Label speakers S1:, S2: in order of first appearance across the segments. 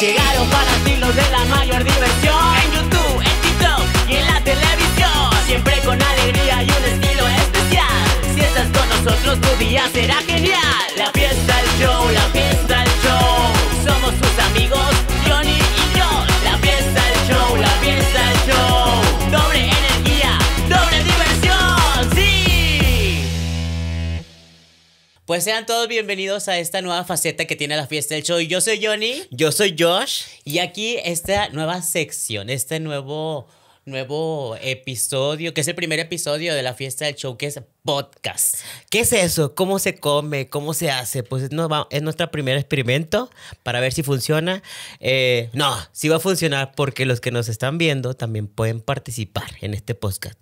S1: Llegaron para ti los de la mayor diversión En YouTube, en TikTok y en la televisión Siempre con alegría y un estilo especial Si estás con nosotros tu día será genial La fiesta, el show, la fiesta Pues sean todos bienvenidos a esta nueva faceta que tiene la fiesta del show. Yo soy Johnny. Yo soy Josh. Y aquí esta nueva sección, este nuevo, nuevo episodio, que es el primer episodio de la fiesta del show, que es podcast. ¿Qué es eso? ¿Cómo se come? ¿Cómo se hace? Pues es, nuestro primer experimento para ver si funciona. Eh, no, si va a funcionar porque los que nos están viendo también pueden participar en este podcast.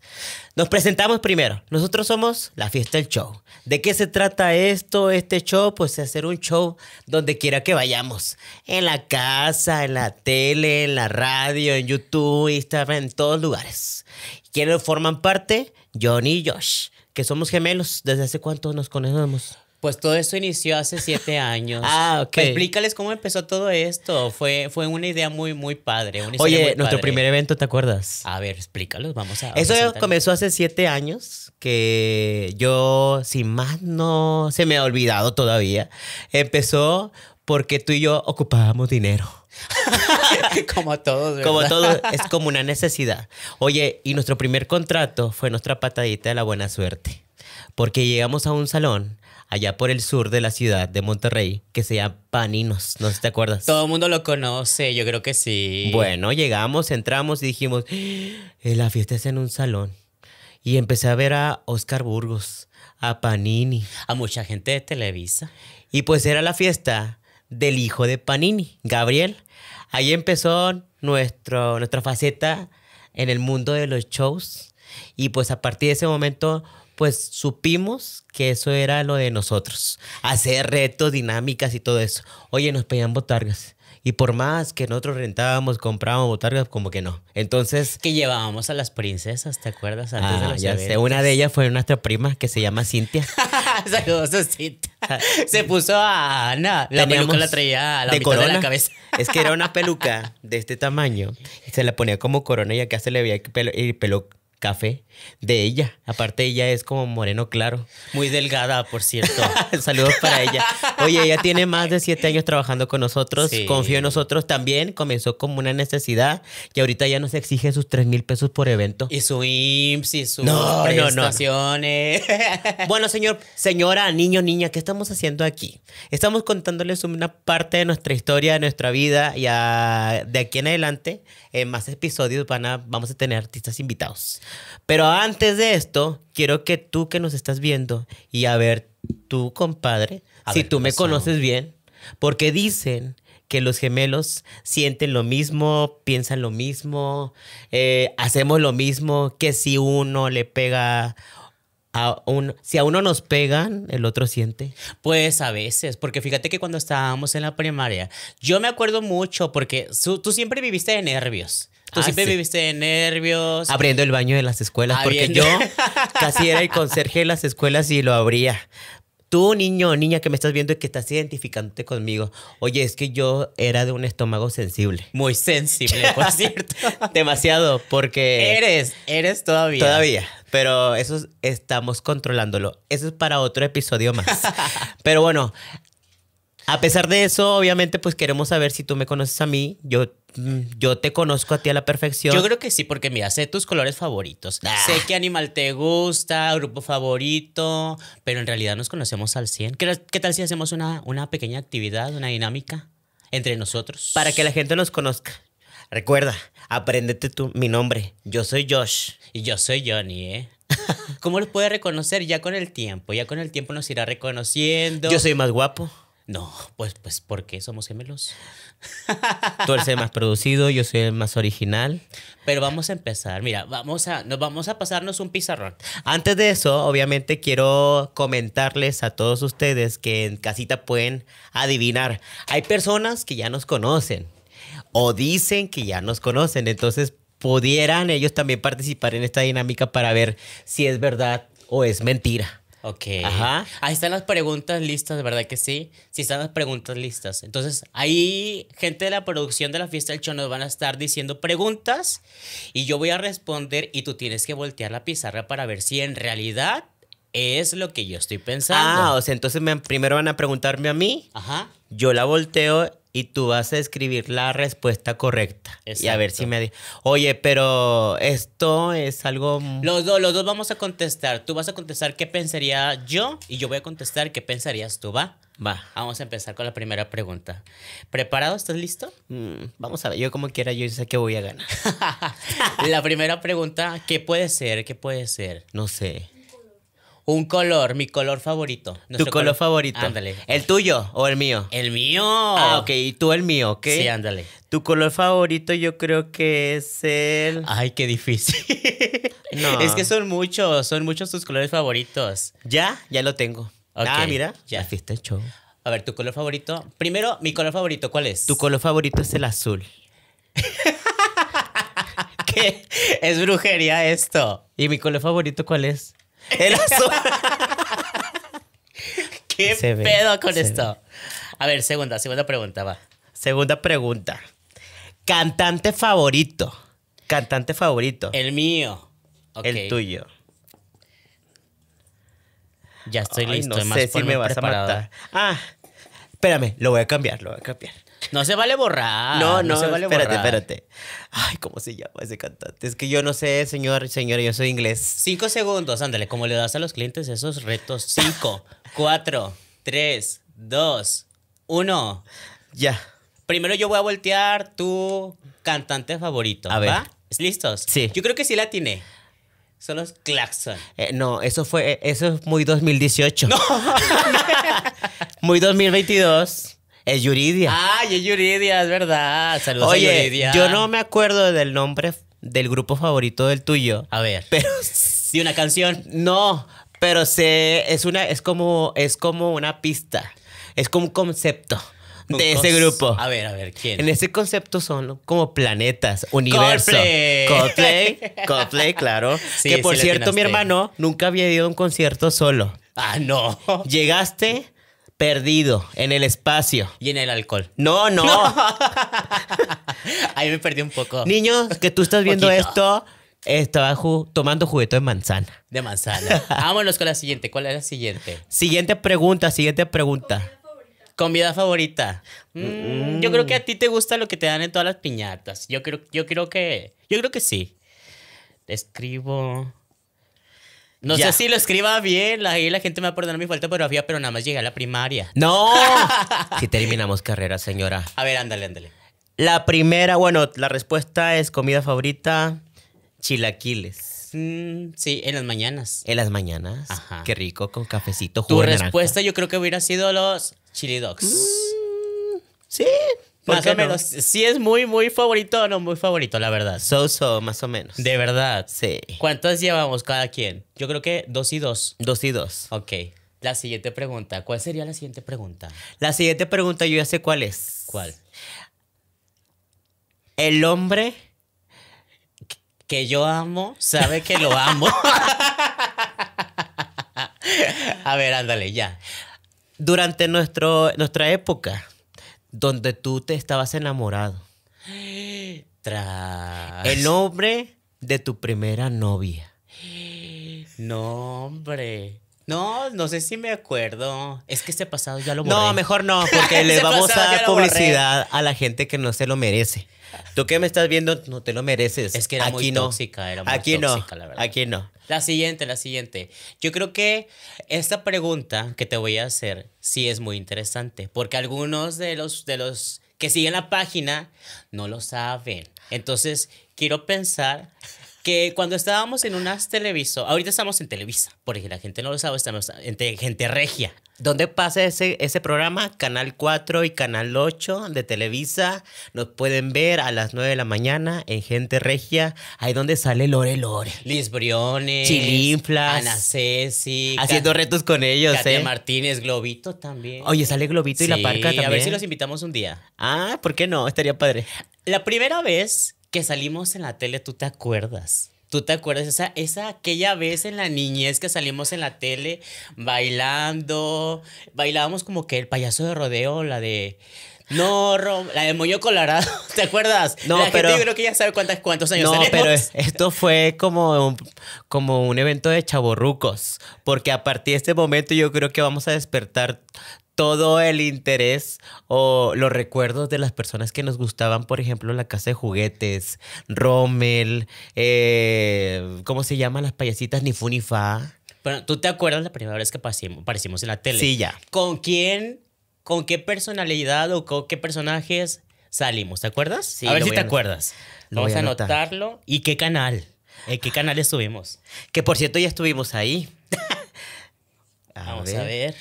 S1: Nos presentamos primero. Nosotros somos La Fiesta del Show. ¿De qué se trata esto, este show? Pues hacer un show donde quiera que vayamos. En la casa, en la tele, en la radio, en YouTube, Instagram, en todos lugares. ¿Quiénes forman parte? Johnny y Josh que somos gemelos. ¿Desde hace cuánto nos conocemos? Pues todo esto inició hace siete años. ah, ok. Pues explícales cómo empezó todo esto. Fue, fue una idea muy, muy padre. Oye, nuestro primer evento, ¿te acuerdas? A ver, explícalos, vamos a... Eso comenzó hace siete años, que yo, sin más, no se me ha olvidado todavía. Empezó porque tú y yo ocupábamos dinero. como todos, Como todos, es como una necesidad. Oye, y nuestro primer contrato fue nuestra patadita de la buena suerte, porque llegamos a un salón allá por el sur de la ciudad de Monterrey que se llama Paninos, no sé si te acuerdas. Todo el mundo lo conoce, yo creo que sí. Bueno, llegamos, entramos y dijimos, eh, la fiesta es en un salón. Y empecé a ver a Oscar Burgos, a Panini. A mucha gente de Televisa. Y pues era la fiesta del hijo de Panini, Gabriel ahí empezó nuestro, nuestra faceta en el mundo de los shows. Y pues a partir de ese momento, pues supimos que eso era lo de nosotros. Hacer retos, dinámicas y todo eso. Oye, nos pedían botargas. Y por más que nosotros rentábamos, comprábamos botargas, como que no. Entonces... Que llevábamos a las princesas, ¿te acuerdas? ah, de ya sé. Una de ellas fue nuestra prima que se llama Cintia. Se puso a. Ana la Teníamos peluca la traía a la mitad de la cabeza. es que era una peluca de este tamaño. se la ponía como corona y acá se le veía el pelo café de ella. Aparte, ella es como moreno claro. Muy delgada, por cierto. Saludos para ella. Oye, ella tiene más de siete años trabajando con nosotros. Confió en nosotros también. Comenzó como una necesidad y ahorita ya nos exige sus tres mil pesos por evento. Y su IMSS y sus no, bueno, señor, señora, niño, niña, ¿qué estamos haciendo aquí? Estamos contándoles una parte de nuestra historia, de nuestra vida y de aquí en adelante, en más episodios van a, vamos a tener artistas invitados. Pero antes de esto, quiero que tú que nos estás viendo y a ver, tú compadre, si tú me conoces bien, porque dicen que los gemelos sienten lo mismo, piensan lo mismo, eh, hacemos lo mismo, que si uno le pega a uno, si a uno nos pegan, el otro siente? Pues a veces, porque fíjate que cuando estábamos en la primaria, yo me acuerdo mucho porque tú siempre viviste de nervios. Tú ah, siempre viviste de nervios. Abriendo el baño de las escuelas, porque yo casi era el conserje de las escuelas y lo abría. Tú, niño o niña que me estás viendo y que estás identificándote conmigo, oye, es que yo era de un estómago sensible. Muy sensible, por cierto. Demasiado, porque... Eres, eres todavía. Todavía, pero eso estamos controlándolo. Eso es para otro episodio más. pero bueno, a pesar de eso, obviamente, pues queremos saber si tú me conoces a mí. Yo Mm, yo te conozco a ti a la perfección. Yo creo que sí, porque mira, sé tus colores favoritos. Sé qué animal te gusta, grupo favorito, pero en realidad nos conocemos al 100. ¿Qué, tal si hacemos una, pequeña actividad, una dinámica entre nosotros? Para que la gente nos conozca. Recuerda, aprendete tú mi nombre. Yo soy Josh. Y yo soy Johnny, ¿eh? ¿Cómo los puede reconocer? Ya con el tiempo, ya con el tiempo nos irá reconociendo. Yo soy más guapo. No, pues, pues, porque somos gemelos? Tú eres el más producido, yo soy el más original. Pero vamos a empezar. Mira, vamos a, nos vamos a pasarnos un pizarrón. Antes de eso, obviamente, quiero comentarles a todos ustedes que en casita pueden adivinar. Hay personas que ya nos conocen o dicen que ya nos conocen. Entonces, pudieran ellos también participar en esta dinámica para ver si es verdad o es mentira. Ok. Ajá. Ahí están las preguntas listas, ¿verdad que sí? Sí están las preguntas listas. Entonces, ahí gente de la producción de la fiesta del chono van a estar diciendo preguntas y yo voy a responder y tú tienes que voltear la pizarra para ver si en realidad es lo que yo estoy pensando. Ah, o sea, entonces me, primero van a preguntarme a mí. Ajá. Yo la volteo y tú vas a escribir la respuesta correcta. Y a ver si me... Oye, pero esto es algo... Los dos, los dos vamos a contestar. Tú vas a contestar qué pensaría yo y yo voy a contestar qué pensarías tú, ¿va? Va. Vamos a empezar con la primera pregunta. ¿Preparado? ¿Estás listo? Mm, vamos a ver, yo como quiera, yo sé que voy a ganar. la primera pregunta, ¿qué puede ser? ¿Qué puede ser? No sé. Un color, mi color favorito. Tu color, favorito. Ándale. ¿El tuyo o el mío? El mío. Ah, ok. Y tú el mío, ¿ok? Sí, ándale. Tu color favorito yo creo que es el... Ay, qué difícil.
S2: no. Es que
S1: son muchos, son muchos tus colores favoritos. Ya, ya lo tengo. ah, mira. Ya. ¿fíjate, el A ver, tu color favorito. Primero, mi color favorito, ¿cuál es? Tu color favorito es el azul. ¿Qué? Es brujería esto. ¿Y mi color favorito cuál es? El azul ¿Qué pedo con esto? A ver, segunda, segunda pregunta, va. Segunda pregunta. Cantante favorito. Cantante favorito. El mío. El tuyo. Ya estoy listo. No sé Ah, espérame, lo voy a cambiar, lo voy a cambiar. No se vale borrar. No, no, se espérate, espérate. Ay, ¿cómo se llama ese cantante? Es que yo no sé, señor, señor, yo soy inglés. Cinco segundos, ándale, como le das a los clientes esos retos. Cinco, cuatro, tres, dos, uno. Ya. Primero yo voy a voltear tu cantante favorito. A ver. ¿Listos? Sí. Yo creo que sí la tiene. Son los Claxon. Eh, no, eso fue, eh, eso es muy 2018. No. muy 2022. Es Yuridia. Ay, es Yuridia, es verdad. Saludos Oye, Yo no me acuerdo del nombre del grupo favorito del tuyo. A ver. Pero. ¿Y una canción? No, pero sé, es una, es como, es como una pista. Es como un concepto de ese grupo. A ver, a ver, ¿quién? En ese concepto son como planetas, universo. Coldplay. Coldplay, claro. que por cierto, mi hermano nunca había ido a un concierto solo. Ah, no. Llegaste perdido en el espacio. Y en el alcohol. No, no. Ahí me perdí un poco. Niños, que tú estás viendo esto, estaba tomando juguito de manzana. De manzana. Vámonos con la siguiente. ¿Cuál es la siguiente? Siguiente pregunta, siguiente pregunta. Comida favorita. Mm. Mm, yo creo que a ti te gusta lo que te dan en todas las piñatas. Yo creo, yo creo que. Yo creo que sí. Escribo. No sé si lo escriba bien, ahí la gente me va a perdonar mi falta de biografía, pero nada más llegué a la primaria. ¡No! si terminamos carrera, señora. A ver, ándale, ándale. La primera, bueno, la respuesta es comida favorita, chilaquiles. Mm, sí, en las mañanas. En las mañanas. Ajá. Qué rico, con cafecito, Tu respuesta yo creo que hubiera sido los chili dogs. Mm,
S2: sí. Más o menos.
S1: Sí es muy, muy favorito no muy favorito, la verdad. So, so, más o menos. De verdad. Sí. ¿Cuántos llevamos cada quien? Yo creo que dos y dos. Dos y dos. Ok. La siguiente pregunta. ¿Cuál sería la siguiente pregunta? La siguiente pregunta yo ya sé cuál es. ¿Cuál? El hombre que yo amo sabe que lo amo. A ver, ándale, ya. Durante nuestro, nuestra época, donde tú te estabas enamorado. El nombre de tu primera novia. nombre, No, no sé si me acuerdo. Es que ese pasado ya lo borré. No, mejor no, porque le vamos a dar publicidad a la gente que no se lo merece. Tú que me estás viendo, no te lo mereces. Es que era Aquí muy no. tóxica, era muy aquí no. Aquí no. La siguiente, la siguiente. Yo creo que esta pregunta que te voy a hacer sí es muy interesante, porque algunos de los, de los que siguen la página no lo saben. Entonces, quiero pensar que cuando estábamos en unas televiso, ahorita estamos en Televisa, porque la gente no lo sabe, estamos en Gente Regia. ¿Dónde pasa ese, ese programa? Canal 4 y Canal 8 de Televisa. Nos pueden ver a las 9 de la mañana en Gente Regia. Ahí donde sale Lore Lore. Liz Briones. Chilinflas. Ana Ceci. Haciendo retos con ellos, ¿eh? eh. Martínez, Globito también. Oye, sale Globito y la Parca también. a ver si los invitamos un día. Ah, ¿por qué no? Estaría padre. La primera vez que salimos en la tele, tú te acuerdas. ¿Tú te acuerdas? Esa, esa aquella vez en la niñez que salimos en la tele bailando, bailábamos como que el payaso de rodeo, la de... No, la de Moño Colorado, ¿te acuerdas? No, pero. yo creo que ya sabe cuántas, cuántos años No, pero esto fue como un, como un evento de chaborrucos. Porque a partir de este momento yo creo que vamos a despertar todo el interés o los recuerdos de las personas que nos gustaban, por ejemplo, la casa de juguetes, Rommel, eh, ¿cómo se llaman las payasitas? Ni fu ni fa. Pero, ¿Tú te acuerdas la primera vez que aparecimos en la tele? Sí, ya. ¿Con quién, con qué personalidad o con qué personajes salimos? ¿Te acuerdas? a ver si te acuerdas. Vamos a anotarlo. ¿Y qué canal? ¿En qué canal estuvimos? Que por cierto ya estuvimos ahí. Vamos a ver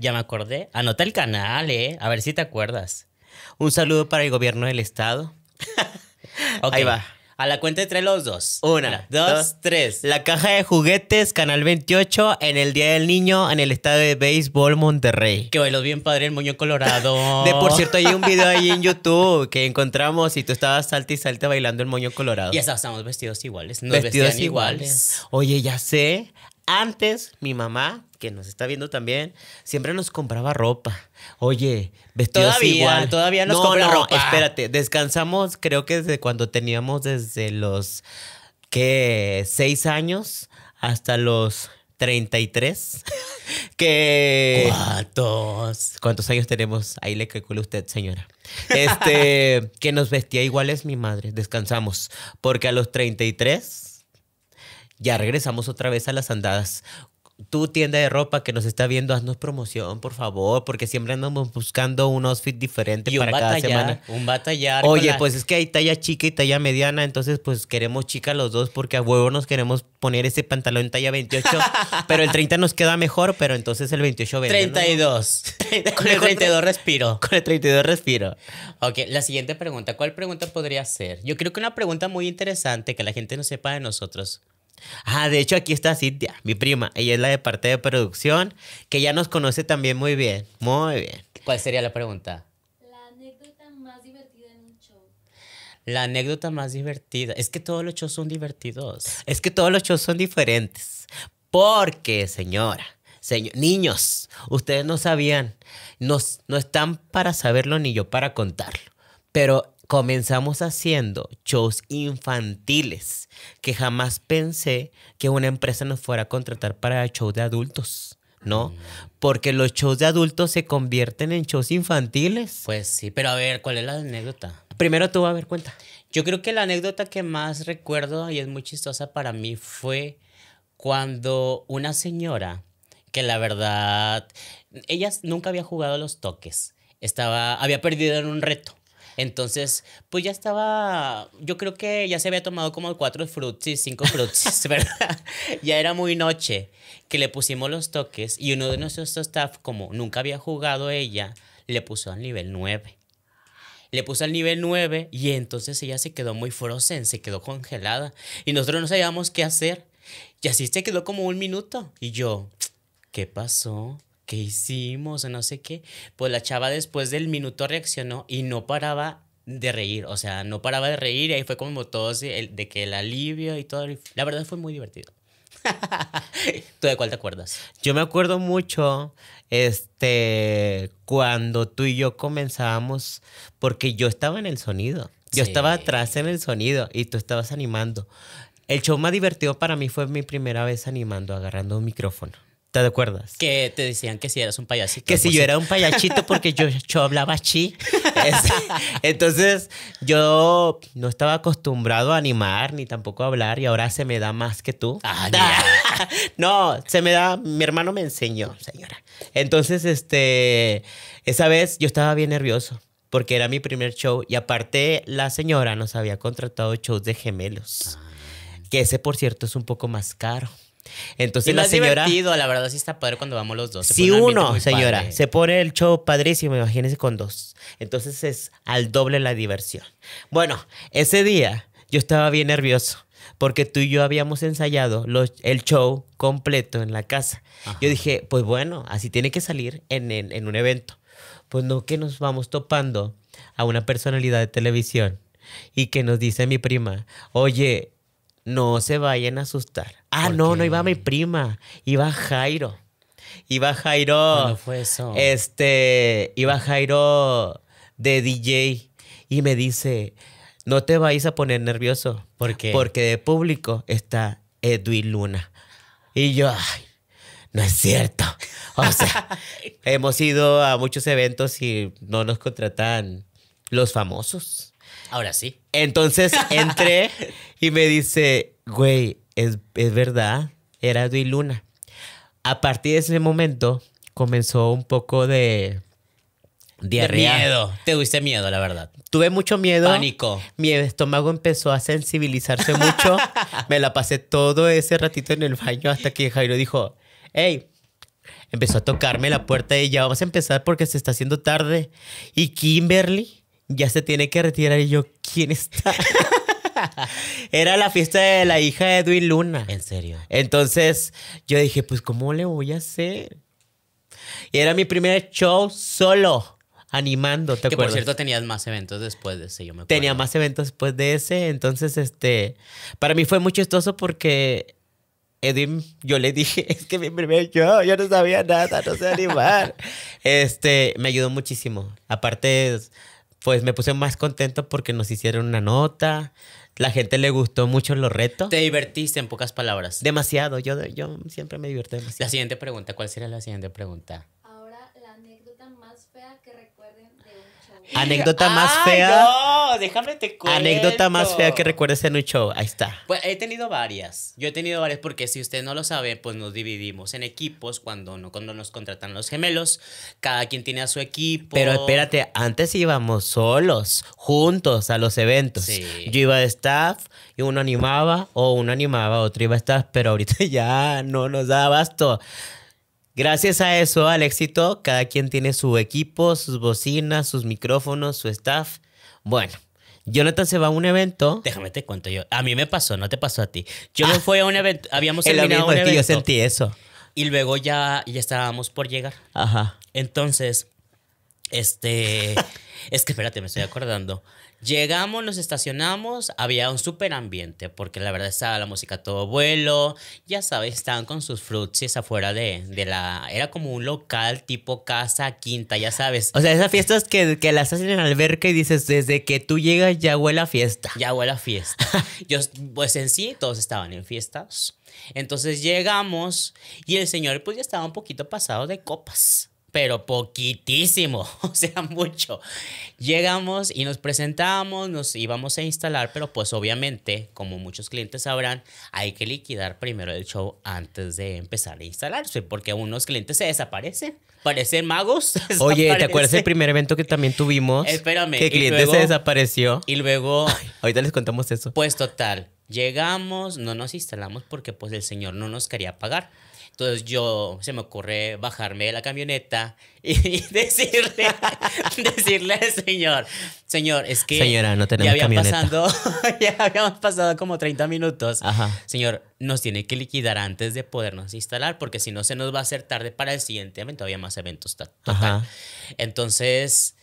S1: ya me acordé. Anota el canal, ¿eh? A ver si te acuerdas. Un saludo para el gobierno del estado. okay. Ahí va. A la cuenta entre los dos. Una, dos, tres. La caja de juguetes, Canal 28, en el Día del Niño, en el estado de béisbol Monterrey. Que bailó bien padre el moño colorado. de por cierto, hay un video ahí en YouTube que encontramos y tú estabas salta y salta bailando el moño colorado. Y ya estamos vestidos iguales. Nos vestidos iguales. Oye, ya sé. Antes mi mamá que nos está viendo también, siempre nos compraba ropa. Oye, vestidos igual. Todavía nos compraba ropa. Espérate, descansamos creo que desde cuando teníamos desde los que seis años hasta los 33. que ¿Cuántos? ¿Cuántos años tenemos? Ahí le calcula usted, señora. Este, que nos vestía igual es mi madre. Descansamos. Porque a los 33 ya regresamos otra vez a las andadas tu tienda de ropa que nos está viendo, haznos promoción, por favor, porque siempre andamos buscando un outfit diferente para cada semana. Un batallar. Oye, pues es que hay talla chica y talla mediana, entonces pues queremos chica los dos porque a huevo nos queremos poner ese pantalón talla 28, pero el 30 nos queda mejor, pero entonces el 28 vende. 32. Con el 32 respiro. Con el 32 respiro. Ok, la siguiente pregunta, ¿cuál pregunta podría ser? Yo creo que una pregunta muy interesante que la gente no sepa de nosotros. Ah, de hecho aquí está Cintia, mi prima. Ella es la de parte de producción, que ya nos conoce también muy bien. Muy bien. ¿Cuál sería la pregunta? La anécdota más divertida en un show. La anécdota más divertida. Es que todos los shows son divertidos. Es que todos los shows son diferentes. Porque, señora, señor, niños, ustedes no sabían. Nos, no están para saberlo ni yo para contarlo. Pero comenzamos haciendo shows infantiles, que jamás pensé que una empresa nos fuera a contratar para shows de adultos. ¿no? Mm. Porque los shows de adultos se convierten en shows infantiles. Pues sí, pero a ver, ¿cuál es la anécdota? Primero tú, a ver, cuenta. Yo creo que la anécdota que más recuerdo y es muy chistosa para mí fue cuando una señora, que la verdad, ella nunca había jugado a los toques, estaba, había perdido en un reto. Entonces, pues ya estaba, yo creo que ya se había tomado como cuatro frutsis, cinco frutsis, ¿verdad? ya era muy noche que le pusimos los toques y uno de nuestros staff, como nunca había jugado ella, le puso al nivel 9. Le puso al nivel 9 y entonces ella se quedó muy frozen, se quedó congelada y nosotros no sabíamos qué hacer. Y así se quedó como un minuto y yo, ¿qué pasó? ¿qué hicimos? O no sé qué. Pues la chava después del minuto reaccionó y no paraba de reír, o sea, no paraba de reír y ahí fue como todo el, de que el alivio y todo. La verdad fue muy divertido. ¿Tú de cuál te acuerdas? Yo me acuerdo mucho, este, cuando tú y yo comenzábamos, porque yo estaba en el sonido, yo estaba atrás en el sonido y tú estabas animando. El show más divertido para mí fue mi primera vez animando, agarrando un micrófono. ¿Te acuerdas? Que te decían que si eras un payasito. Que si pues yo era un payachito porque yo, yo hablaba chi. Entonces, yo no estaba acostumbrado a animar ni tampoco a hablar y ahora se me da más que tú. Ah, no, se me da, mi hermano me enseñó, señora. Entonces, este, esa vez yo estaba bien nervioso porque era mi primer show y aparte la señora nos había contratado shows de gemelos, ah. que ese por cierto es un poco más caro. Entonces y la señora. divertido, la verdad sí está padre cuando vamos los dos. Se si uno, señora, se pone el show padrísimo, imagínense con dos. Entonces es al doble la diversión. Bueno, ese día yo estaba bien nervioso porque tú y yo habíamos ensayado el show completo en la casa. Yo dije, pues bueno, así tiene que salir en, un evento. Pues no que nos vamos topando a una personalidad de televisión y que nos dice mi prima, oye, no se vayan a asustar. Ah, no, no iba mi prima, iba Jairo. Iba Jairo. fue eso? Este, iba Jairo de DJ y me dice, "No te vais a poner nervioso, ¿por Porque de público está Edwin Luna." Y yo, ay, no es cierto. O sea, hemos ido a muchos eventos y no nos contratan los famosos. Ahora sí. Entonces entré y me dice, güey, es, verdad, era de Luna. A partir de ese momento comenzó un poco de diarrea. De miedo. Te tuviste miedo, la verdad. Tuve mucho miedo. Pánico. Mi estómago empezó a sensibilizarse mucho. me la pasé todo ese ratito en el baño hasta que Jairo dijo, hey, empezó a tocarme la puerta y ya vamos a empezar porque se está haciendo tarde. Y Kimberly ya se tiene que retirar. Y yo, ¿quién está? Era la fiesta de la hija de Edwin Luna. En serio. Entonces yo dije, pues, ¿cómo le voy a hacer? Y era mi primer show solo, animando, que por cierto tenías más eventos después de ese, yo me Tenía más eventos después de ese, entonces, este, para mí fue muy chistoso porque Edwin, yo le dije, es que mi primer show, yo no sabía nada, no sé animar. este, me ayudó muchísimo. Aparte, pues me puse más contento porque nos hicieron una nota. La gente le gustó mucho los retos. Te divertiste en pocas palabras. Demasiado, yo, yo siempre me divierto demasiado. La siguiente pregunta, ¿cuál sería la siguiente pregunta? Anécdota más fea. No, déjame te Anécdota más fea que recuerdes en un show. Ahí está. Pues he tenido varias. Yo he tenido varias porque si usted no lo sabe, pues nos dividimos en equipos cuando, no, cuando nos contratan los gemelos. Cada quien tiene a su equipo. Pero espérate, antes íbamos solos, juntos a los eventos. Yo iba de staff y uno animaba o uno animaba, otro iba de staff, pero ahorita ya no nos da abasto. Gracias a eso, al éxito, cada quien tiene su equipo, sus bocinas, sus micrófonos, su staff. Bueno, Jonathan se va a un evento. Déjame te cuento yo. A mí me pasó, no te pasó a ti. Yo no me ah. fui a un evento, habíamos el terminado un evento. yo sentí eso. Y luego ya, ya estábamos por llegar. Ajá. Entonces, este, es que espérate, me estoy acordando Llegamos, nos estacionamos, había un super ambiente, porque la verdad estaba la música a todo vuelo, ya sabes, estaban con sus frutsis afuera de, de, la... Era como un local tipo casa, quinta, ya sabes. O sea, esas fiestas que, las hacen en alberca y dices, desde que tú llegas ya huele a fiesta. Ya huele a fiesta. Yo, pues en sí, todos estaban en fiestas. Entonces llegamos y el señor pues ya estaba un poquito pasado de copas pero poquitísimo, o sea, mucho. Llegamos y nos presentamos, nos íbamos a instalar, pero pues obviamente, como muchos clientes sabrán, hay que liquidar primero el show antes de empezar a instalarse, porque unos clientes se desaparecen, parecen magos. Oye, ¿te acuerdas del primer evento que también tuvimos? Espérame. Que el cliente se desapareció. Y luego... ahorita les contamos eso. Pues total, llegamos, no nos instalamos porque pues el señor no nos quería pagar. Entonces yo se me ocurre bajarme de la camioneta y decirle, decirle al señor, señor, es que no ya, ya habíamos pasado como 30 minutos. Ajá. Señor, nos tiene que liquidar antes de podernos instalar porque si no se nos va a hacer tarde para el siguiente evento, había más eventos. Entonces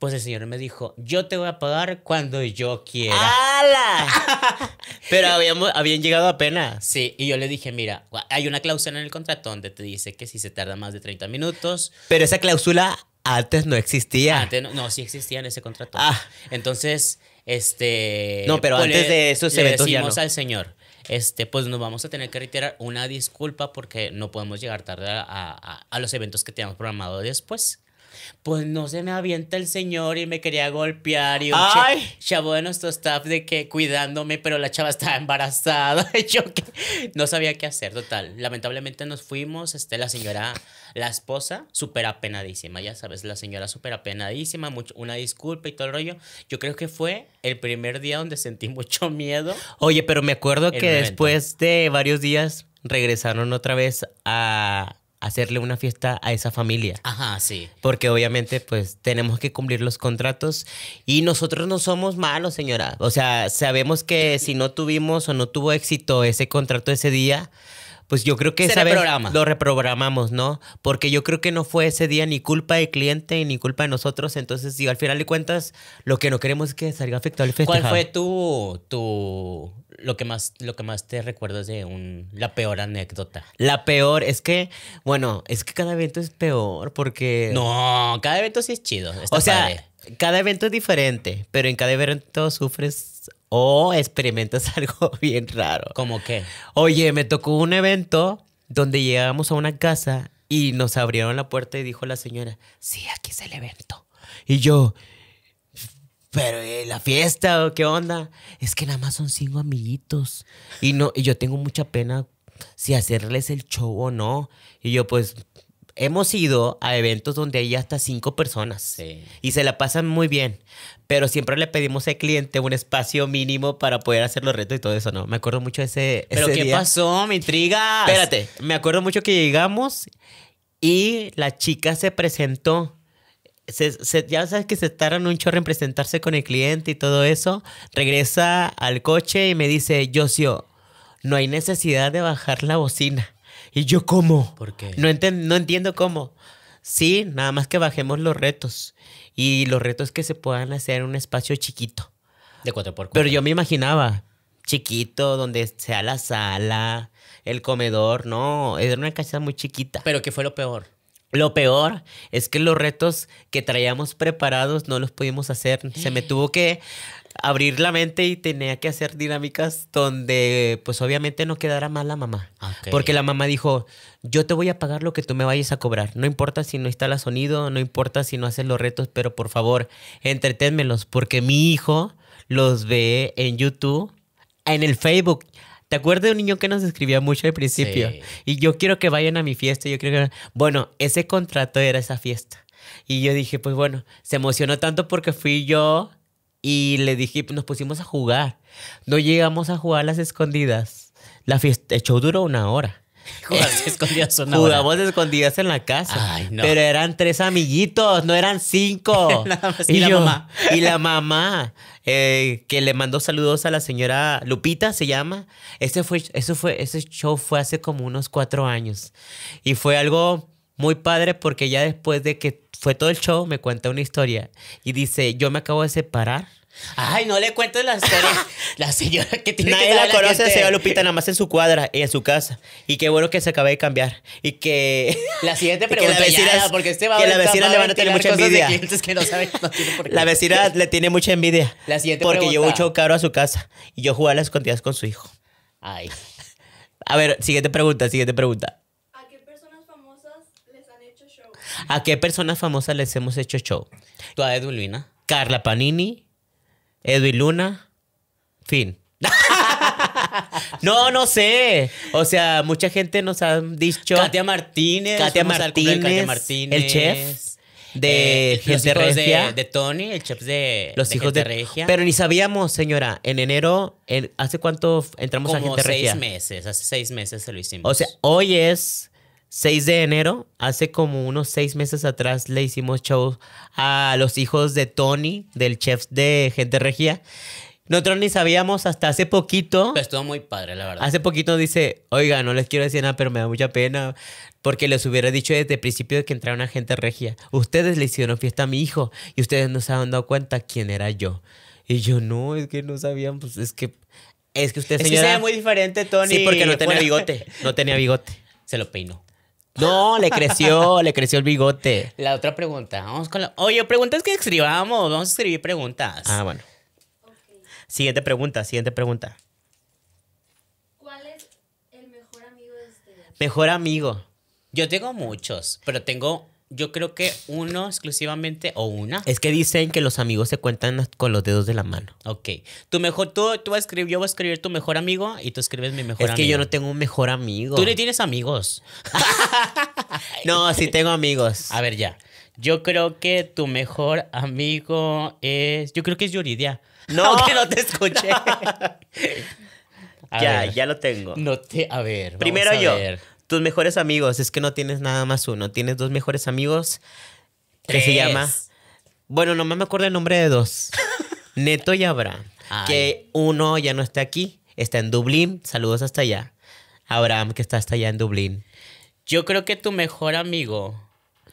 S1: pues el señor me dijo, yo te voy a pagar cuando yo quiera. ¡Hala! Pero habíamos, habían llegado apenas. Sí, y yo le dije, mira, hay una cláusula en el contrato donde te dice que si se tarda más de 30 minutos... Pero esa cláusula antes no existía. Antes no, sí existía en ese contrato. Ah. Entonces, este... No, pero pues, antes de esos eventos le decimos al señor, este, pues nos vamos a tener que reiterar una disculpa porque no podemos llegar tarde a, a los eventos que teníamos programado después pues no se me avienta el señor y me quería golpear. Y un ¡Ay! chavo de nuestro staff de que cuidándome, pero la chava estaba embarazada. yo que no sabía qué hacer, total. Lamentablemente nos fuimos, este, la señora, la esposa, súper apenadísima, ya sabes, la señora súper apenadísima, una disculpa y todo el rollo. Yo creo que fue el primer día donde sentí mucho miedo. Oye, pero me acuerdo que después de varios días regresaron otra vez a hacerle una fiesta a esa familia. Ajá, sí. Porque obviamente, pues, tenemos que cumplir los contratos y nosotros no somos malos, señora. O sea, sabemos que si no tuvimos o no tuvo éxito ese contrato ese día, pues yo creo que esa vez lo reprogramamos, ¿no? Porque yo creo que no fue ese día ni culpa del cliente ni culpa de nosotros. Entonces, si al final de cuentas, lo que no queremos es que salga afectado el festival. ¿Cuál fue tu, tu lo que más, lo que más te recuerdas de un, la peor anécdota? La peor es que, bueno, es que cada evento es peor porque. No, cada evento sí es chido. o sea, cada evento es diferente, pero en cada evento sufres o experimentas algo bien raro. ¿Cómo qué? Oye, me tocó un evento donde llegábamos a una casa y nos abrieron la puerta y dijo la señora, sí, aquí es el evento. Y yo, pero la fiesta, o ¿qué onda? Es que nada más son cinco amiguitos. Y, no, y yo tengo mucha pena si hacerles el show o no. Y yo, pues, hemos ido a eventos donde hay hasta cinco personas y se la pasan muy bien, pero siempre le pedimos al cliente un espacio mínimo para poder hacer los retos y todo eso, ¿no? Me acuerdo mucho de ese... ¿Pero qué pasó? Me intriga. Espérate, me acuerdo mucho que llegamos y la chica se presentó. ya sabes que se tardan un chorro en presentarse con el cliente y todo eso. Regresa al coche y me dice, yo, no hay necesidad de bajar la bocina. ¿Y yo cómo? ¿Por qué? No, no entiendo cómo. Sí, nada más que bajemos los retos. Y los retos que se puedan hacer en un espacio chiquito. De cuatro por cuatro. Pero yo me imaginaba, chiquito, donde sea la sala, el comedor, no, era una casa muy chiquita. Pero ¿qué fue lo peor? Lo peor es que los retos que traíamos preparados no los pudimos hacer. Se me tuvo que abrir la mente y tenía que hacer dinámicas donde pues obviamente no quedara mal la mamá. Ah, porque la mamá dijo, yo te voy a pagar lo que tú me vayas a cobrar. No importa si no instala sonido, no importa si no haces los retos, pero por favor, entreténmelos porque mi hijo los ve en YouTube, en el Facebook. ¿Te acuerdas de un niño que nos escribía mucho al principio? Y yo quiero que vayan a mi fiesta, yo creo que... Bueno, ese contrato era esa fiesta. Y yo dije, pues bueno, se emocionó tanto porque fui yo y le dije, nos pusimos a jugar. No llegamos a jugar las escondidas. La fiesta, el show duró una hora. Jugamos escondidas escondidas en la casa. Pero eran tres amiguitos, no eran cinco. y, la mamá. y la mamá, eh, que le mandó saludos a la señora Lupita, se llama. Ese, fue, eso fue, ese show fue hace como unos cuatro años. Y fue algo muy padre porque ya después de que fue todo el show, me cuenta una historia y dice, yo me acabo de separar. Ay, no le cuentes la historia. la señora que tiene Nadie que la conoce, la señora Lupita, nada más en su cuadra y en su casa. Y qué bueno que se acaba de cambiar. Y que. La siguiente pregunta porque este va que la vecina le van a tener mucha envidia. Que no La vecina le tiene mucha envidia. La siguiente Porque pregunta. mucho caro a su casa y yo jugaba las escondidas con su hijo. Ay. A ver, siguiente pregunta, siguiente pregunta. ¿A qué personas famosas les hemos hecho show? Tú a Edwin Luna. Carla Panini, Edwin Luna, fin. no, no sé. O sea, mucha gente nos ha dicho. Katia Martínez. Katia Martínez. El chef de eh, gente los hijos regia. De, Tony, el chef de los gente de regia. Pero ni sabíamos, señora, en enero, ¿hace cuánto entramos a gente regia? Hace seis meses, hace seis meses se lo hicimos. O sea, hoy es 6 de enero, hace como unos 6 meses atrás, le hicimos show a los hijos de Tony, del chef de Gente Regia. Nosotros ni sabíamos hasta hace poquito. Pero estuvo muy padre, la verdad. Hace poquito dice, oiga, no les quiero decir nada, pero me da mucha pena. Porque les hubiera dicho desde el principio de que entraba una gente regia. Ustedes le hicieron fiesta a mi hijo y ustedes no se han dado cuenta quién era yo. Y yo, no, es que no sabían, pues es que... Es que usted, señora... Es que se ve muy diferente, Tony. Sí, porque no tenía bigote. No tenía bigote. Se lo peinó. No, le creció, le creció el bigote. La otra pregunta, vamos con la... Oye, preguntas que escribamos, vamos a escribir preguntas. Ah, bueno. Siguiente pregunta, siguiente pregunta. ¿Cuál es el mejor amigo de este Mejor amigo. Yo tengo muchos, pero tengo yo creo que uno exclusivamente o una. Es que dicen que los amigos se cuentan con los dedos de la mano. Ok. Tu mejor, tú, tú vas a escribir, yo voy a escribir tu mejor amigo y tú escribes mi mejor amigo. Es que yo no tengo un mejor amigo. Tú le tienes amigos. no, sí tengo amigos. A ver, ya. Yo creo que tu mejor amigo es. Yo creo que es Yuridia. No, que no te escuché. ya, ya lo tengo. No te. A ver. Primero yo tus mejores amigos, es que no tienes nada más uno, tienes dos mejores amigos que se llama... Bueno, nomás me acuerdo el nombre de dos. Neto y Abraham. Que uno ya no está aquí, está en Dublín. Saludos hasta allá. Abraham, que está hasta allá en Dublín. Yo creo que tu mejor amigo.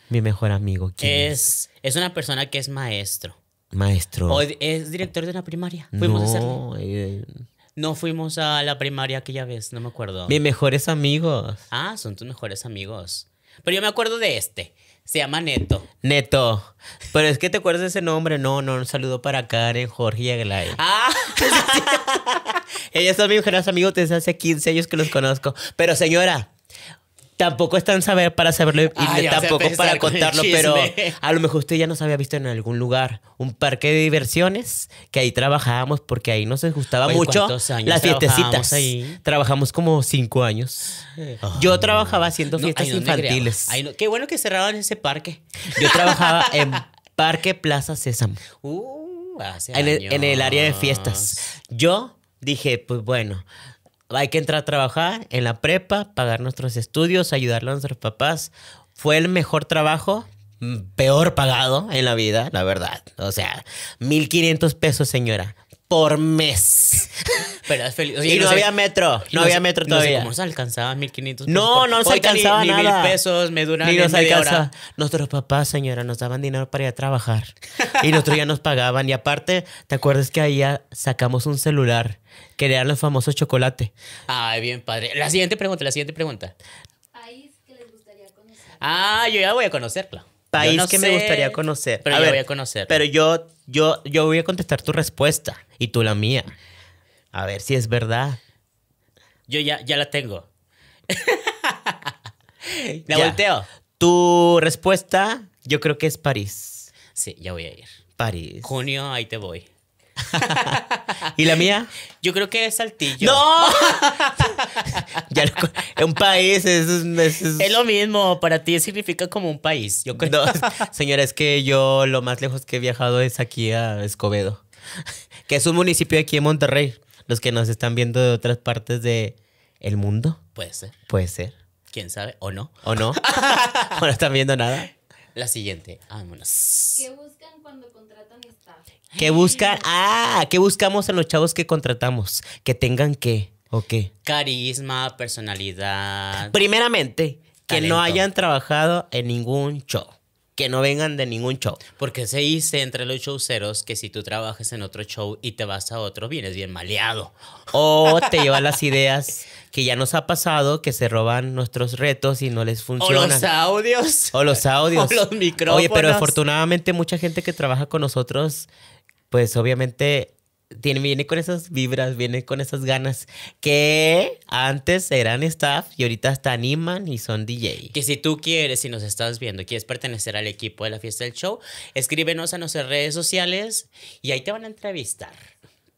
S1: Mi mejor amigo. ¿quién es, es? una persona que es maestro. Maestro. O es director de una primaria. Fuimos a hacerlo. Eh, no fuimos a la primaria aquella vez, no me acuerdo. Mis mejores amigos. Ah, son tus mejores amigos. Pero yo me acuerdo de este. Se llama Neto. Neto. Pero es que te acuerdas de ese nombre. No, no, un saludo para Karen, Jorge y Aglay. Ah. Ellas son mis mejores amigos desde hace 15 años que los conozco. Pero señora, tampoco es tan saber para saberlo y ah, tampoco para contarlo, pero a lo mejor usted ya nos había visto en algún lugar un parque de diversiones que ahí trabajábamos porque ahí nos gustaba mucho las fiestecitas. Trabajamos como cinco años. Yo trabajaba haciendo fiestas infantiles. qué bueno que cerraron ese parque. Yo trabajaba en Parque Plaza Sésamo. Uh, en el área de fiestas. Yo dije, pues bueno, hay que entrar a trabajar en la prepa, pagar nuestros estudios, ayudar a nuestros papás. Fue el mejor trabajo, mm, peor pagado en la vida, la verdad. O sea, 1.500 pesos, señora, por mes. y no, había metro, no, había metro todavía. ¿Cómo se alcanzaba 1500 No, no se alcanzaba nada. mil pesos me ni Nuestros papás, señora, nos daban dinero para ir a trabajar. y nosotros ya nos pagaban. Y aparte, ¿te acuerdas que ya sacamos un celular? Que eran los famosos chocolate. Ay, bien padre. La siguiente pregunta, la siguiente pregunta. País que les gustaría conocer. Ah, yo ya voy a conocerla. País que me gustaría conocer. Pero voy a conocer. Pero yo, yo, yo voy a contestar tu respuesta y tú la mía. A ver si es verdad. Yo ya, ya la tengo. la volteo. Tu respuesta, yo creo que es París. Sí, ya voy a ir. París. Junio, ahí te voy. ¿Y la mía? Yo creo que es Saltillo. ¡No! un país es, es, lo mismo. Para ti significa como un país. Yo creo. No, señora, es que yo lo más lejos que he viajado es aquí a Escobedo, que es un municipio aquí en Monterrey los que nos están viendo de otras partes del el mundo. Puede ser. Puede ser. ¿Quién sabe? ¿O no? ¿O no? ¿O no están viendo nada? La siguiente. Vámonos. ¿Qué buscan cuando contratan staff? ¿Qué buscan? Ah, ¿qué buscamos en los chavos que contratamos? Que tengan qué o qué? Carisma, personalidad. Primeramente, que no hayan trabajado en ningún show que no vengan de ningún show. Porque se dice entre los showceros que si tú trabajas en otro show y te vas a otro, vienes bien maleado. O te llevan las ideas que ya nos ha pasado, que se roban nuestros retos y no les funcionan. O los audios. O los audios. O los micrófonos. Oye, pero afortunadamente mucha gente que trabaja con nosotros, pues obviamente tiene, viene con esas vibras, viene con esas ganas que antes eran staff y ahorita hasta animan y son DJ. Que si tú quieres, si nos estás viendo, quieres pertenecer al equipo de la fiesta del show, escríbenos a nuestras redes sociales y ahí te van a entrevistar.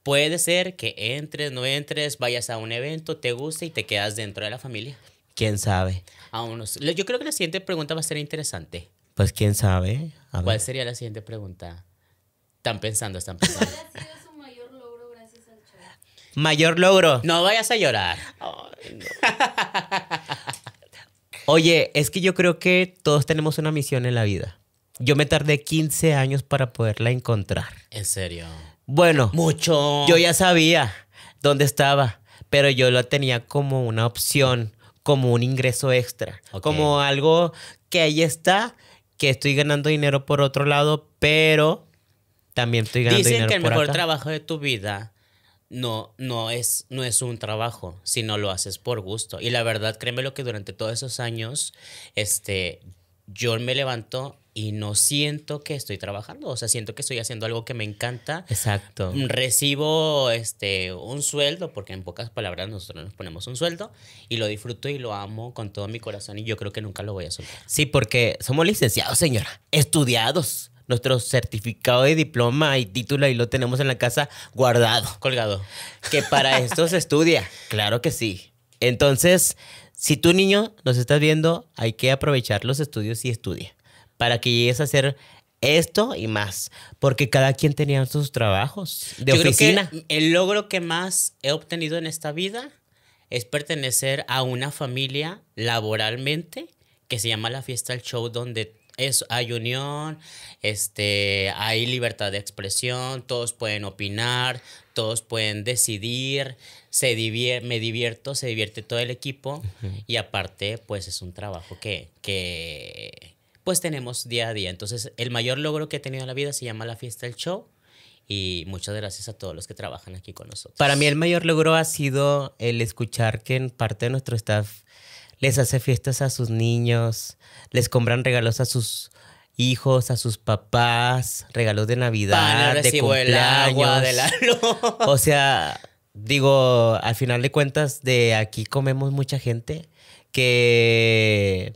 S1: Puede ser que entres, no entres, vayas a un evento, te guste y te quedas dentro de la familia. ¿Quién sabe? yo creo que la siguiente pregunta va a ser interesante. Pues quién sabe. ¿Cuál sería la siguiente pregunta? Están pensando, están pensando. mayor logro. No vayas a llorar. Oye, es que yo creo que todos tenemos una misión en la vida. Yo me tardé 15 años para poderla encontrar. ¿En serio? Bueno. Mucho. Yo ya sabía dónde estaba, pero yo lo tenía como una opción, como un ingreso extra, como algo que ahí está, que estoy ganando dinero por otro lado, pero también estoy ganando dinero Dicen que el mejor trabajo de tu vida no, es, no es un trabajo, si no lo haces por gusto. Y la verdad, créeme lo que durante todos esos años, este, yo me levanto y no siento que estoy trabajando, o sea, siento que estoy haciendo algo que me encanta. Exacto. Recibo este un sueldo, porque en pocas palabras nosotros nos ponemos un sueldo y lo disfruto y lo amo con todo mi corazón y yo creo que nunca lo voy a soltar. Sí, porque somos licenciados, señora, estudiados nuestro certificado de diploma y título y lo tenemos en la casa guardado. Colgado. Que para esto se estudia. Claro que sí. Entonces, si tu niño nos estás viendo, hay que aprovechar los estudios y estudia para que llegues a hacer esto y más, porque cada quien tenía sus trabajos de oficina. el logro que más he obtenido en esta vida es pertenecer a una familia laboralmente que se llama La Fiesta del Show, donde hay unión, este, hay libertad de expresión, todos pueden opinar, todos pueden decidir, se me divierto, se divierte todo el equipo y aparte pues es un trabajo que, que pues tenemos día a día. Entonces el mayor logro que he tenido en la vida se llama la fiesta del show y muchas gracias a todos los que trabajan aquí con nosotros. Para mí el mayor logro ha sido el escuchar que en parte de nuestro staff les hace fiestas a sus niños, les compran regalos a sus hijos, a sus papás, regalos de Navidad, de cumpleaños, el agua, O sea, digo, al final de cuentas de aquí comemos mucha gente que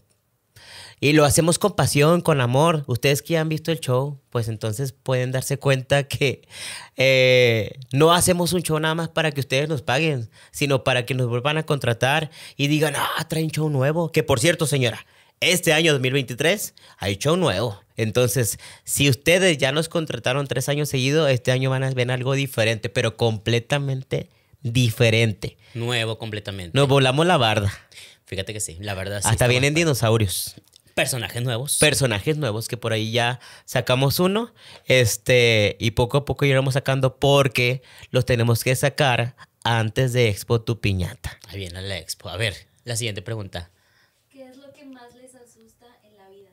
S1: y lo hacemos con pasión, con amor. Ustedes que han visto el show, pues entonces pueden darse cuenta que eh, no hacemos un show nada más para que ustedes nos paguen, sino para que nos vuelvan a contratar y digan, ah, traen show nuevo. Que por cierto, señora, este año 2023 hay show nuevo. Entonces, si ustedes ya nos contrataron tres años seguidos, este año van a ver algo diferente, pero completamente diferente. Nuevo completamente. Nos volamos la barda. Fíjate que sí, la verdad. Sí Hasta vienen dinosaurios. Personajes nuevos. Personajes nuevos, que por ahí ya sacamos uno. Este, y poco a poco iremos sacando porque los tenemos que sacar antes de Expo Tu Piñata. Ahí viene la Expo. A ver, la siguiente pregunta. ¿Qué es lo que más les asusta en la vida?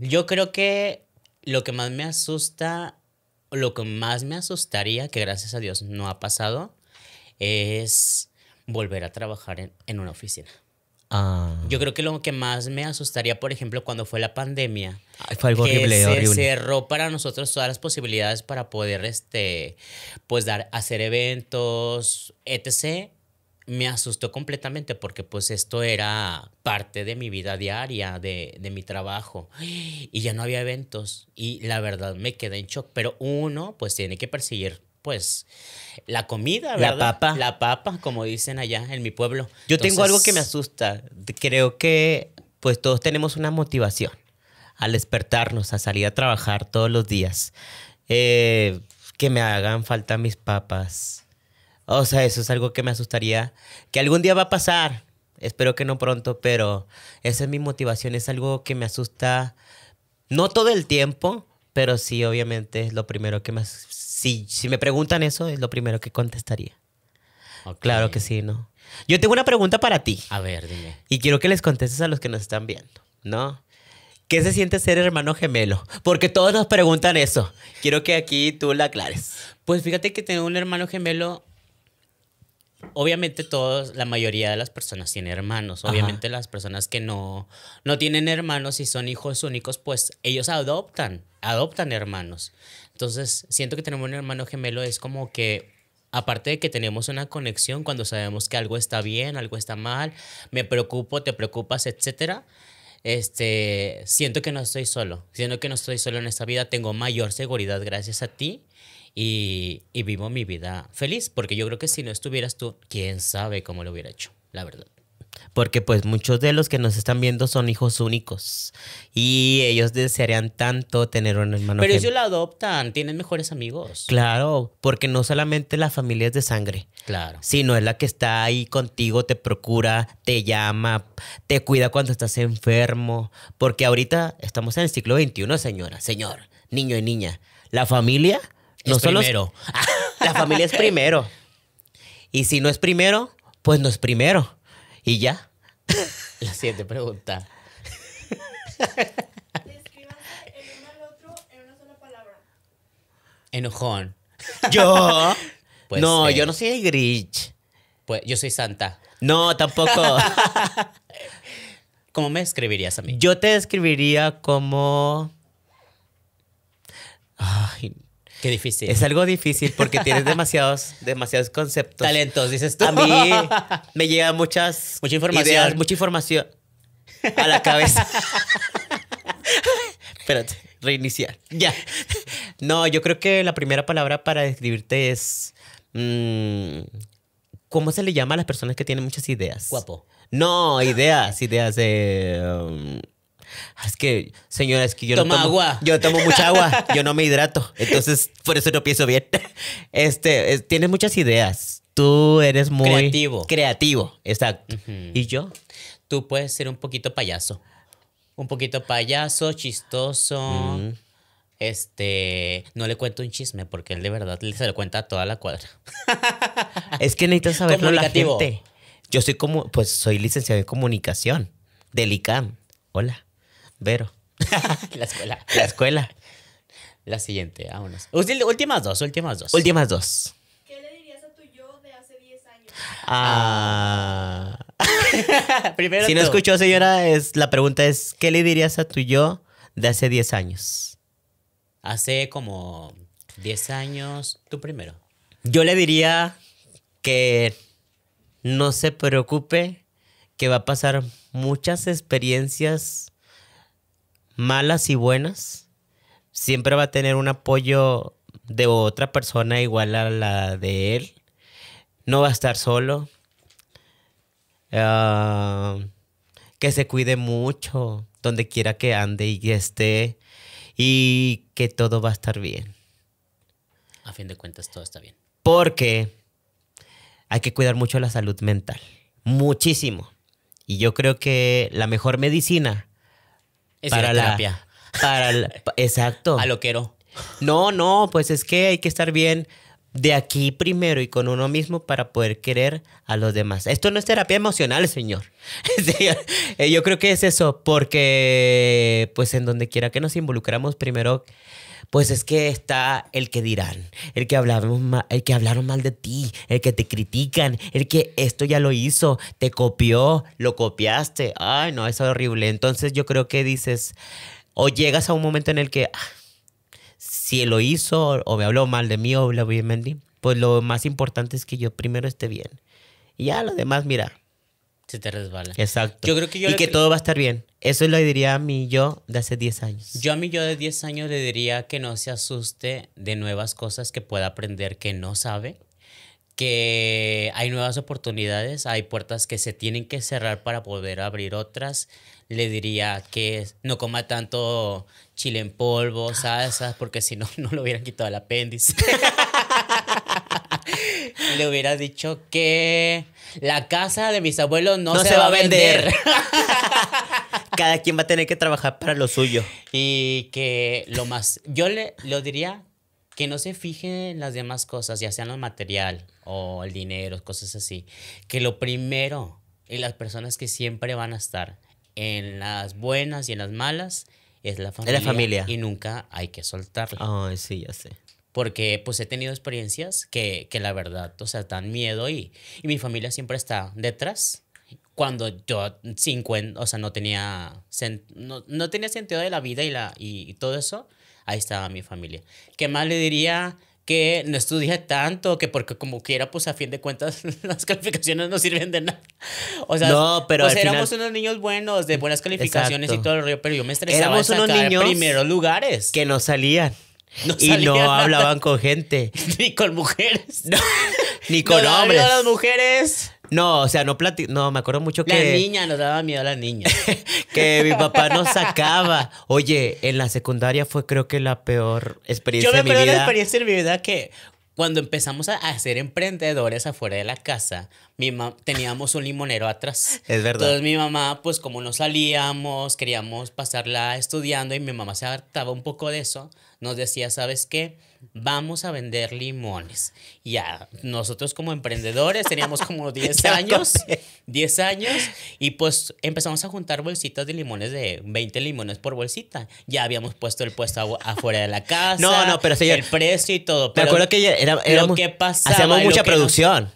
S1: Yo creo que lo que más me asusta, lo que más me asustaría, que gracias a Dios no ha pasado, es volver a trabajar en una oficina. Ah. Yo creo que lo que más me asustaría, por ejemplo, cuando fue la pandemia, que se cerró para nosotros todas las posibilidades para poder, este, pues dar, hacer eventos, etc. Me asustó completamente porque pues esto era parte de mi vida diaria, de, de mi trabajo. Y ya no había eventos. Y la verdad me quedé en shock. Pero uno pues tiene que perseguir pues la comida, ¿verdad? La papa. La papa, como dicen allá en mi pueblo. Yo tengo algo que me asusta. Creo que pues todos tenemos una motivación al despertarnos, a salir a trabajar todos los días. Eh, que me hagan falta mis papas. O sea, eso es algo que me asustaría, que algún día va a pasar. Espero que no pronto, pero esa es mi motivación. Es algo que me asusta, no todo el tiempo, pero sí, obviamente es lo primero que más... Si, si me preguntan eso, es lo primero que contestaría. Claro que sí, ¿no? Yo tengo una pregunta para ti. A ver, dime. Y quiero que les contestes a los que nos están viendo, ¿no? ¿Qué se siente ser hermano gemelo? Porque todos nos preguntan eso. Quiero que aquí tú la aclares. Pues fíjate que tengo un hermano gemelo obviamente todos, la mayoría de las personas tienen hermanos. Obviamente las personas que no, no tienen hermanos y son hijos únicos, pues ellos adoptan, adoptan hermanos. Entonces, siento que tenemos un hermano gemelo, es como que, aparte de que tenemos una conexión cuando sabemos que algo está bien, algo está mal, me preocupo, te preocupas, etcétera este, siento que no estoy solo, siento que no estoy solo en esta vida, tengo mayor seguridad gracias a ti y, y vivo mi vida feliz, porque yo creo que si no estuvieras tú, quién sabe cómo lo hubiera hecho, la verdad. Porque pues muchos de los que nos están viendo son hijos únicos y ellos desearían tanto tener un hermano. Pero ellos lo adoptan, tienen mejores amigos. Claro, porque no solamente la familia es de sangre. Claro. Sino es la que está ahí contigo, te procura, te llama, te cuida cuando estás enfermo. Porque ahorita estamos en el siglo 21, señora, señor, niño y niña. La familia no primero. la familia es primero. Y si no es primero, pues no es primero. Y ya. La siguiente pregunta. Enojón. Yo. Pues no, yo no soy gris Grinch. Pues yo soy Santa. No, tampoco. ¿Cómo me describirías a mí? Yo te describiría como. Ay, Qué difícil. Es algo difícil porque tienes demasiados, demasiados conceptos. Talentos, dices tú. A mí me llega muchas mucha información, mucha información a la cabeza. Espérate, reiniciar. Ya. No, yo creo que la primera palabra para describirte es mm, ¿Cómo se le llama a las personas que tienen muchas ideas? Guapo. No, ideas, ideas de um, Ah, es que, señora, es que yo no tomo agua. Yo tomo mucha agua, yo no me hidrato. Entonces, por eso no pienso bien. Este, tienes muchas ideas. Tú eres muy creativo. Creativo, exacto. ¿Y yo? Tú puedes ser un poquito payaso. Un poquito payaso, chistoso. Este, no le cuento un chisme porque él de verdad se lo cuenta a toda la cuadra. es que necesitas saberlo la gente. Yo soy como, pues soy licenciado en comunicación del ICAM. Hola. Vero. la escuela. La escuela. La siguiente, vámonos. Últimas dos, últimas dos. Últimas dos. ¿Qué le dirías a tu yo de hace 10 años? Ah. Primero si no escuchó, señora, la pregunta es: ¿qué le dirías a tu yo de hace 10 años? Hace como 10 años, tú primero. Yo le diría que no se preocupe, que va a pasar muchas experiencias malas y buenas, siempre va a tener un apoyo de otra persona igual a la de él. No va a estar solo. Ah, que se cuide mucho donde quiera que ande y esté y que todo va a estar bien. A fin de cuentas, todo está bien. Porque hay que cuidar mucho la salud mental. Muchísimo. Y yo creo que la mejor medicina para la terapia. Para exacto. A loquero. No, no, pues es que hay que estar bien de aquí primero y con uno mismo para poder querer a los demás. Esto no es terapia emocional, señor. Eh, yo creo que es eso, porque pues en donde quiera que nos involucramos, primero pues es que está el que dirán, el que, el que hablaron mal de ti, el que te critican, el que esto ya lo hizo, te copió, lo copiaste. Ay, no, es horrible. Entonces yo creo que dices, o llegas a un momento en el que, ah, si lo hizo o me habló mal de mí o lo pues lo más importante es que yo primero esté bien. Y ya lo demás, mira, se te resbala. Exacto. y que todo va a estar bien. Eso que diría a mi yo de hace 10 años. Yo a mi yo de 10 años le diría que no se asuste de nuevas cosas que pueda aprender que no sabe, que hay nuevas oportunidades, hay puertas que se tienen que cerrar para poder abrir otras. Le diría que no coma tanto chile en polvo, salsas, porque si no, no lo hubieran quitado el apéndice. Le hubiera dicho que la casa de mis abuelos no, se, va, a vender. Cada quien va a tener que trabajar para lo suyo. Y que lo más. Yo le lo diría que no se fije en las demás cosas, ya sean el material o el dinero, cosas así. Que lo primero y las personas que siempre van a estar en las buenas y en las malas es la familia. Y nunca hay que soltarla. Ay, sí, ya sé porque pues he tenido experiencias que, que la verdad, o sea, dan miedo y, y mi familia siempre está detrás. Cuando yo 50, o sea, no tenía, no, tenía sentido de la vida y, la, y, todo eso, ahí estaba mi familia. ¿Qué más le diría? que no estudié tanto, que porque como quiera, pues a fin de cuentas las calificaciones no sirven de nada. O sea, pero pues éramos unos niños buenos, de buenas calificaciones y todo el rollo, pero yo me estresaba éramos en sacar unos niños primeros lugares. Que no salían y no hablaban con gente. Ni con mujeres. ni con hombres. Miedo a las mujeres. No, o sea, no platico No, me acuerdo mucho que. La niña nos daba miedo a las niñas.
S2: que mi papá nos
S1: sacaba. Oye, en la secundaria fue, creo que, la peor experiencia de mi vida. Yo me la experiencia de mi vida que cuando empezamos a ser emprendedores afuera de la casa, mi teníamos un limonero atrás. Es verdad. Entonces mi mamá, pues como no salíamos, queríamos pasarla estudiando y mi mamá se hartaba un poco de eso nos decía, ¿sabes qué? vamos a vender limones. Ya, nosotros como emprendedores teníamos como 10 años, 10 años, y pues empezamos a juntar bolsitas de limones de 20 limones por bolsita. Ya habíamos puesto el puesto afuera de la casa. No, no, pero señor, El precio y todo. Pero me que era, que Hacíamos mucha producción.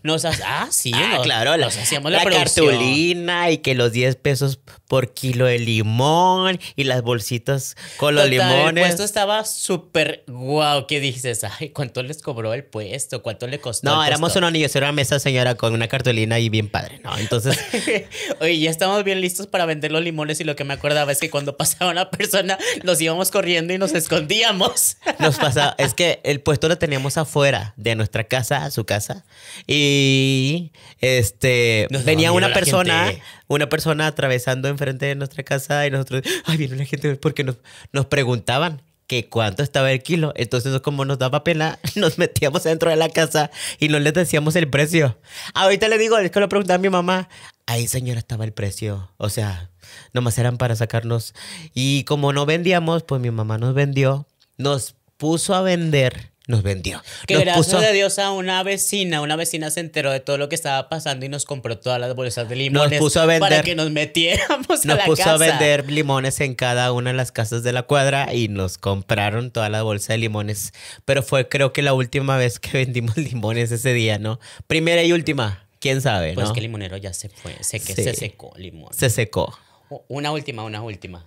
S1: ah, sí. Ah, claro. hacíamos la, la cartulina y que los 10 pesos por kilo de limón y las bolsitas con los limones. El puesto estaba súper guau, wow, que dices, ay, ¿cuánto les cobró el puesto? ¿Cuánto le costó? No, éramos unos niños, era una mesa señora con una cartulina y bien padre, ¿no? Entonces. Oye, ya estamos bien listos para vender los limones y lo que me acordaba es que cuando pasaba una persona nos íbamos corriendo y nos escondíamos. nos pasaba, es que el puesto lo teníamos afuera de nuestra casa, a su casa, y este, nos venía una persona. una persona atravesando enfrente de nuestra casa y nosotros, ay, viene la gente porque nos preguntaban que cuánto estaba el kilo. Entonces, como nos daba pena, nos metíamos dentro de la casa y no les decíamos el precio. Ahorita le digo, es que lo preguntaba mi mamá. Ahí, señora, estaba el precio. O sea, nomás eran para sacarnos. Y como no vendíamos, pues mi mamá nos vendió, nos puso a vender nos vendió. Que nos gracias puso... Dios a una vecina, una vecina se enteró de todo lo que estaba pasando y nos compró todas las bolsas de limones nos puso a vender, para que nos metiéramos nos puso a vender limones en cada una de las casas de la cuadra y nos compraron toda la bolsa de limones. Pero fue creo que la última vez que vendimos limones ese día, ¿no? Primera y última, quién sabe, Pues que el limonero ya se fue, se secó el limón. Se secó. Una última, una última.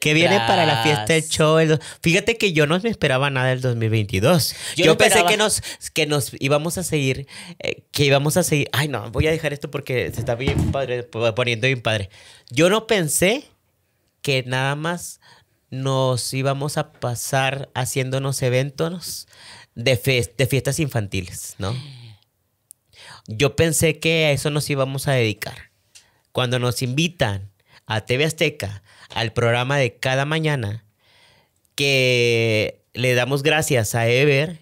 S1: Que viene para la fiesta del show. Fíjate que yo no me esperaba nada del 2022. Yo, pensé que nos, que nos íbamos a seguir, eh, que íbamos a seguir. Ay, no, voy a dejar esto porque se está bien padre, poniendo bien padre. Yo no pensé que nada más nos íbamos a pasar haciéndonos eventos de, de fiestas infantiles, ¿no? Yo pensé que a eso nos íbamos a dedicar. Cuando nos invitan a TV Azteca, al programa de cada mañana que le damos gracias a Ever.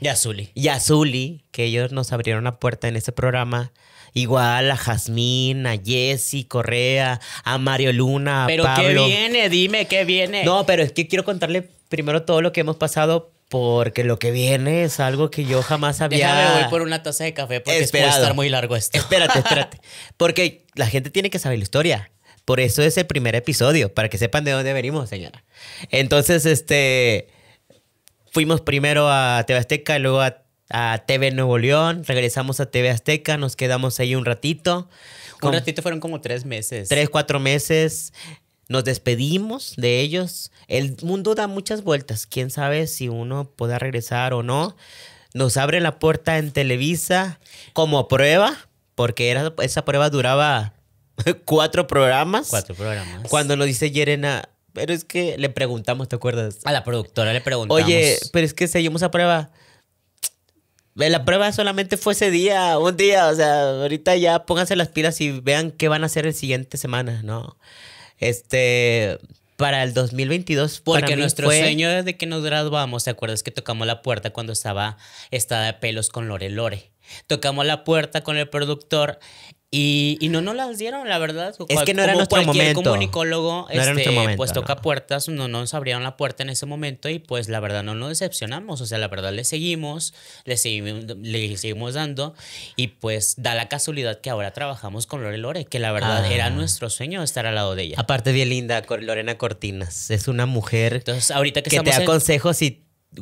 S1: Y a Zuli. Y que ellos nos abrieron la puerta en ese programa. Igual a Jazmín, a Jessy Correa, a Mario Luna, a Pero qué viene, dime qué viene. No, pero es que quiero contarle primero todo lo que hemos pasado porque lo que viene es algo que yo jamás había. Déjame voy por una taza de café porque puede estar muy largo esto. Espérate, espérate. porque la gente tiene que saber la historia. Por eso es el primer episodio, para que sepan de dónde venimos, señora. Entonces, este, fuimos primero a TV Azteca, luego a, TV Nuevo León, regresamos a TV Azteca, nos quedamos ahí un ratito. un ratito fueron como tres meses. Tres, cuatro meses. Nos despedimos de ellos. El mundo da muchas vueltas. Quién sabe si uno pueda regresar o no. Nos abre la puerta en Televisa como prueba, porque esa prueba duraba cuatro programas. Cuatro programas. Cuando nos dice Yerena, pero es que le preguntamos, ¿te acuerdas? A la productora le preguntamos. Oye, pero es que seguimos a prueba. Eh, la prueba solamente fue ese día, un día, o sea, ahorita ya pónganse las pilas y vean qué van a hacer el siguiente semana, ¿no? Este, para el 2022 Porque nuestro sueño desde que nos graduamos, ¿te acuerdas que tocamos la puerta cuando estaba Estaba de pelos con Lore Lore? Tocamos la puerta con el productor y, no nos las dieron, la verdad. Es que no era nuestro momento. Como no este, pues, momento, pues toca puertas, no nos abrieron la puerta en ese momento y pues la verdad no nos decepcionamos. O sea, la verdad le seguimos, le seguimos, seguimos dando y pues da la casualidad que ahora trabajamos con Lore Lore, que la verdad ah. era nuestro sueño estar al lado de ella. Aparte bien linda, Lorena Cortinas. Es una mujer Entonces, ahorita que, te aconsejo en... consejos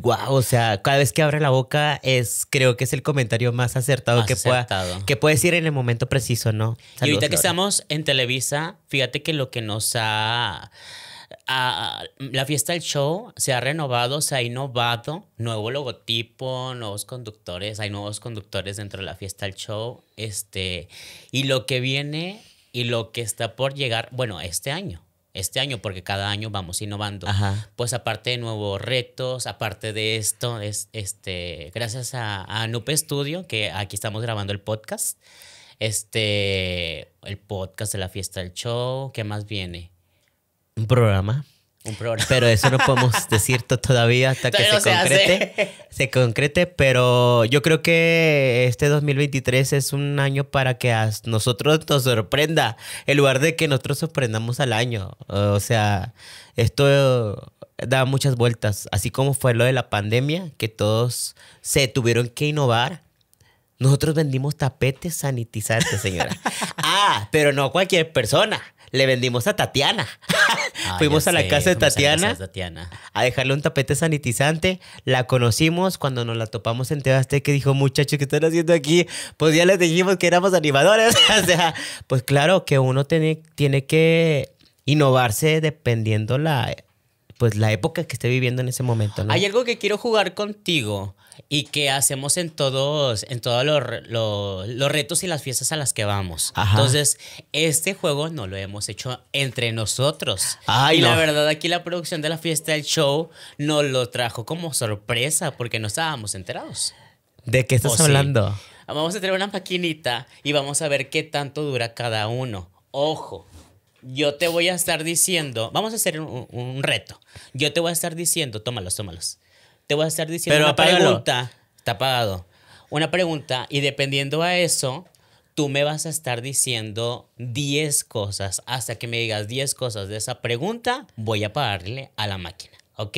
S1: wow, o sea, cada vez que abre la boca es, creo que es el comentario más acertado, que, Pueda, que puede decir en el momento preciso, ¿no? y ahorita que estamos en Televisa, fíjate que lo que nos ha... la fiesta del show se ha renovado, se ha innovado, nuevo logotipo, nuevos conductores, hay nuevos conductores dentro de la fiesta del show, este, y lo que viene y lo que está por llegar, bueno, este año, este año, porque cada año vamos innovando. Pues aparte de nuevos retos, aparte de esto, es, este, gracias a, Nupe Studio, que aquí estamos grabando el podcast, este, el podcast de la fiesta del show, ¿qué más viene? Un programa. Un programa. Pero eso no podemos decir todavía hasta que se, concrete. Se concrete, pero yo creo que este 2023 es un año para que a nosotros nos sorprenda, en lugar de que nosotros sorprendamos al año. O sea, esto da muchas vueltas, así como fue lo de la pandemia, que todos se tuvieron que innovar. Nosotros vendimos tapetes sanitizantes, señora. ah, pero no a cualquier persona. Le vendimos a Tatiana. Ah, fuimos a la casa de Tatiana, a dejarle un tapete sanitizante. La conocimos cuando nos la topamos en Tebaste que dijo, muchachos, ¿qué están haciendo aquí? Pues ya les dijimos que éramos animadores. o sea, pues claro que uno tiene, tiene que innovarse dependiendo la pues la época que esté viviendo en ese momento. Hay algo que quiero jugar contigo y que hacemos en todos, en todos los, retos y las fiestas a las que vamos. Entonces, este juego no lo hemos hecho entre nosotros. y la verdad, aquí la producción de la fiesta del show nos lo trajo como sorpresa porque no estábamos enterados. ¿De qué estás hablando? Vamos a tener una maquinita y vamos a ver qué tanto dura cada uno. Ojo, yo te voy a estar diciendo, vamos a hacer un, un reto. Yo te voy a estar diciendo, tómalos, tómalos te voy a estar diciendo una pregunta. Está apagado. Una pregunta, y dependiendo a eso, tú me vas a estar diciendo 10 cosas. Hasta que me digas 10 cosas de esa pregunta, voy a pagarle a la máquina. ¿Ok?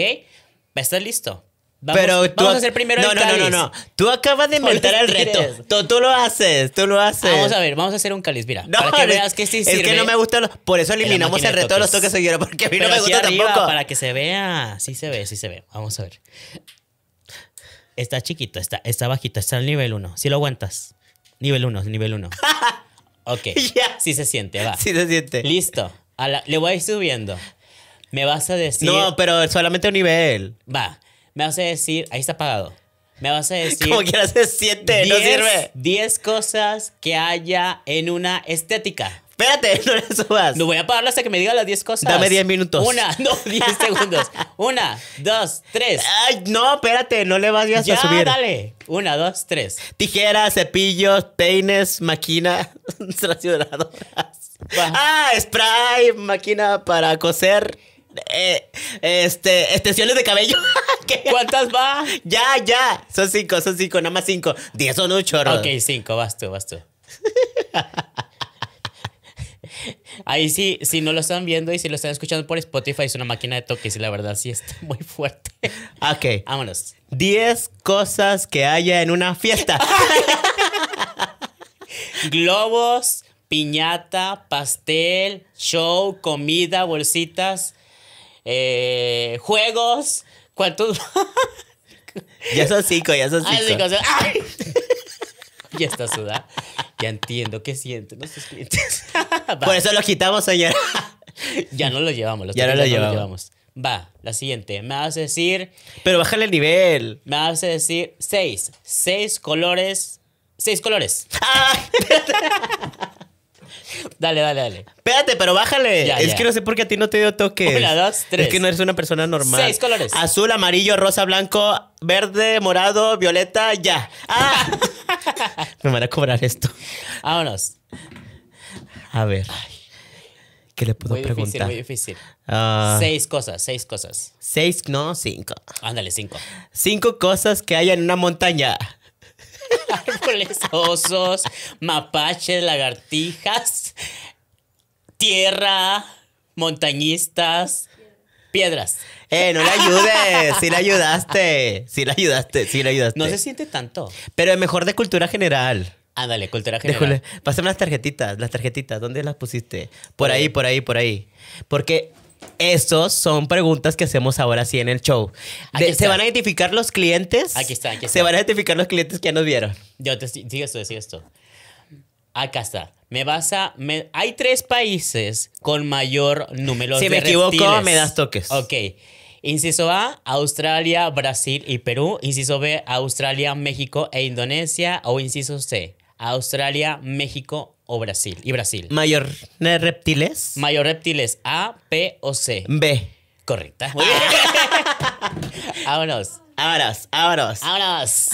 S1: ¿Estás listo? Vamos, pero tú, a hacer primero no, el cáliz. No, no, no, no. Tú acabas de inventar el reto. Tú, tú, lo haces, tú lo haces. Vamos a ver, vamos a hacer un cáliz, mira. No, para que veas que sí sirve. Es que no me gusta Por eso eliminamos el reto de los toques señora, porque a mí no me gusta arriba, tampoco. Para que se vea. Sí se ve, sí se ve. Vamos a ver. Está chiquito, está, está bajito, está al nivel uno. Si lo aguantas. Nivel uno, nivel uno. ok. Ya. Sí se siente, va. Sí se siente. Listo. le voy a ir subiendo. Me vas a decir. No, pero solamente un nivel. Va me vas a decir, ahí está apagado. Me vas a decir. Como quieras, es siete. no sirve. 10 cosas que haya en una estética. Espérate, no le subas. No voy a pagar hasta que me diga las 10 cosas. Dame 10 minutos. Una, no, 10 segundos. Una, dos, tres. Ay, no, espérate, no le vas ya a subir. dale. Una, dos, tres. Tijeras, cepillos, peines, máquina tracionadoras. Ah, spray, máquina para coser. Eh, este, extensiones de cabello. ¿Cuántas va? Ya, ya. Son cinco, son cinco, nada más cinco. Diez son un chorro. Ok, cinco, vas tú, vas tú. Ahí sí, si no lo están viendo y si lo están escuchando por Spotify, es una máquina de toques y la verdad sí está muy fuerte. Ok. Vámonos. Diez cosas que haya en una fiesta. Globos, piñata, pastel, show, comida, bolsitas, eh, juegos, ¿Cuántos? ya son cinco, ya son ah, cinco. ya está sudada. Ya entiendo qué sienten nuestros clientes. Por eso lo quitamos, señora. ya no lo llevamos. ya no Lo llevamos. Va, la siguiente. Me vas a decir. Pero bájale el nivel. Me vas a decir seis. Seis colores. Seis colores. ¡Ah! Dale, dale, dale. Espérate, pero bájale. es que no sé por qué a ti no te dio toque. Una, dos, tres. Es que no eres una persona normal. Seis colores. Azul, amarillo, rosa, blanco, verde, morado, violeta, ya. ¡Ah! Me van a cobrar esto. Vámonos. A ver. ¿Qué le puedo preguntar? Muy difícil, muy ah. difícil. seis cosas, seis cosas. Seis, no, cinco. Ándale, cinco. Cinco cosas que hay en una montaña. Árboles, osos, mapaches, lagartijas. Tierra, montañistas, piedras. Eh, no le ayudes, sí le ayudaste, sí le ayudaste, sí le ayudaste. No se siente tanto. Pero mejor de cultura general. Ándale, ah, cultura general. Déjole. Pásame las tarjetitas, las tarjetitas, ¿dónde las pusiste? Por ahí, por ahí, por ahí. Porque estos son preguntas que hacemos ahora sí en el show. ¿Se van a identificar los clientes? Aquí está, aquí está. Se van a identificar los clientes que ya nos vieron. Yo te sigo esto, sigo esto acá está. Me vas a. hay tres países con mayor número de de. Si me equivoco, me das toques. Ok. Inciso A, Australia, Brasil y Perú. Inciso B, Australia, México e Indonesia. O inciso C, Australia, México o Brasil. Y Brasil. ¿Mayor reptiles? Mayor reptiles, A, P o C. B. Correcta. Muy bien. vámonos. Vámonos, vámonos. Vámonos.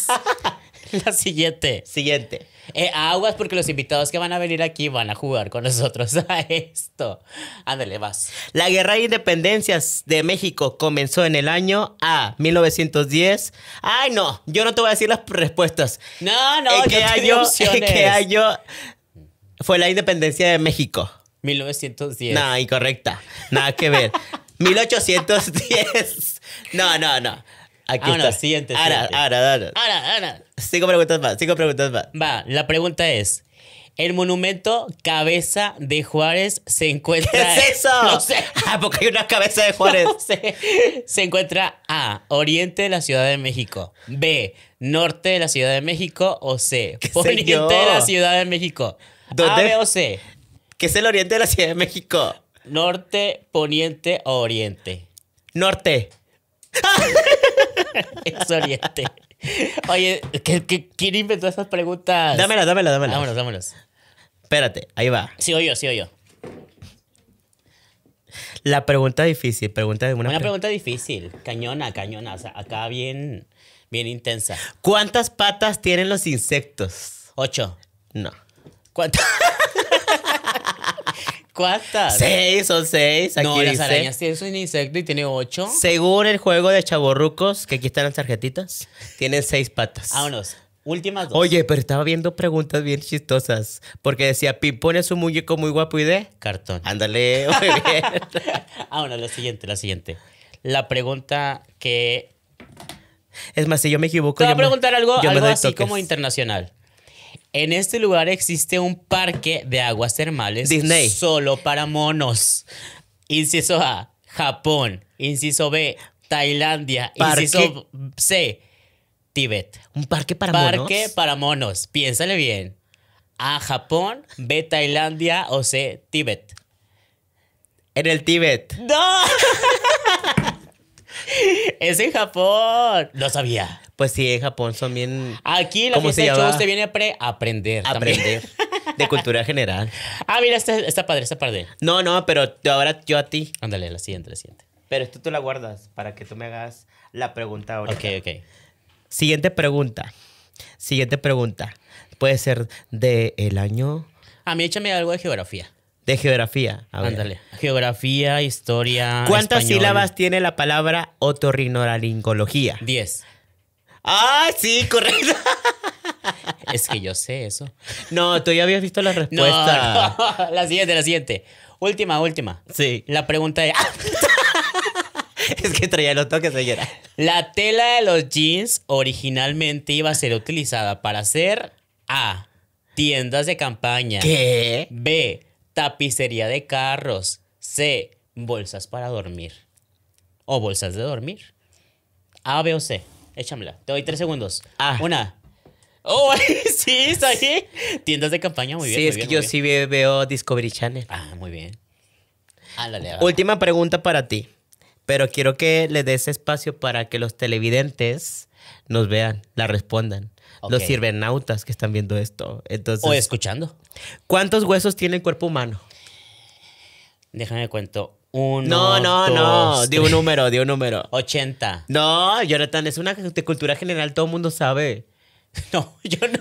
S1: La siguiente. Siguiente. Eh, aguas porque los invitados que van a venir aquí van a jugar con nosotros a esto. Ándale, vas. La guerra de independencias de México comenzó en el año A, ah, 1910. Ay, no, yo no te voy a decir las respuestas. No, no, ¿En yo qué fue la independencia de México? 1910. No, incorrecta. Nada que ver. 1810. No, no, no. Aquí ahora, está. Siguiente, Ahora, ahora, ahora. Ahora, ahora. Cinco preguntas más, cinco preguntas más. Va, la pregunta es. El monumento Cabeza de Juárez se encuentra. ¿Qué es eso? No sé. Ah, porque hay una cabeza de Juárez. Se encuentra A. Oriente de la Ciudad de México. B. Norte de la Ciudad de México. O C. Poniente de la Ciudad de México. ¿Dónde? A, B o C. ¿Qué es el oriente de la Ciudad de México? Norte, poniente o oriente. Norte. es oriente. Oye, quién inventó esas preguntas? Dámela, dámela, dámela. Vámonos, vámonos. Espérate, ahí va. Sí, yo, sí, yo. La pregunta difícil, pregunta de una, una pregunta difícil, cañona, cañona, o sea, acá bien, bien intensa. ¿Cuántas patas tienen los insectos? Ocho. No. ¿Cuántas? ¿Cuántas? Seis son seis. Aquí no, las arañas tienen insecto y tiene ocho. Según el juego de chaborrucos, que aquí están las tarjetitas, tienen seis patas. Vámonos. Últimas dos. Oye, pero estaba viendo preguntas bien chistosas. Porque decía, Pimpón es un muñeco muy guapo y de... Cartón. Ándale, muy bien. Vámonos, la siguiente, la siguiente. La pregunta que... Es más, si yo me equivoco... Te voy a preguntar algo, algo así como internacional. En este lugar existe un parque de aguas termales solo para monos. Inciso A, Japón. Inciso B, Tailandia. Inciso C, Tíbet. ¿Un parque para monos? Parque para monos. Piénsale bien. A, Japón. B, Tailandia. O C, Tíbet. En el Tíbet. ¡No! es en Japón. Lo sabía. Pues sí, en Japón son bien. Aquí la de te viene a pre aprender. Aprender. De cultura general. Ah, mira, está, padre, está padre. No, no, pero ahora yo a ti. Ándale, la siguiente, la siguiente. Pero esto tú la guardas para que tú me hagas la pregunta ahora. Ok, ok. Siguiente pregunta. Siguiente pregunta. Puede ser de el año. A mí échame algo de geografía. De geografía. Ándale. Geografía, historia. ¿Cuántas sílabas tiene la palabra otorrinolaringología? Diez. Ah, sí, correcto. Es que yo sé eso. No, tú ya habías visto la respuesta. No, La siguiente, la siguiente. Última, última. Sí. La pregunta es... es que traía los toques ayer. La tela de los jeans originalmente iba a ser utilizada para hacer A. Tiendas de campaña. B. Tapicería de carros. C. Bolsas para dormir. O bolsas de dormir. A, B o C échamela. Te doy tres segundos. Ah. Una. Oh, sí, está ahí. Tiendas de campaña, muy bien. Sí, es que yo sí veo Discovery Channel. Ah, muy bien. Última pregunta para ti. Pero quiero que le des espacio para que los televidentes nos vean, la respondan. Los sirvenautas que están viendo esto. Entonces, o escuchando. ¿Cuántos huesos tiene el cuerpo humano? Déjame cuento no, no, no. Di un número, di un número. 80. No, Jonathan, es una de cultura general, todo el mundo sabe. No, yo no.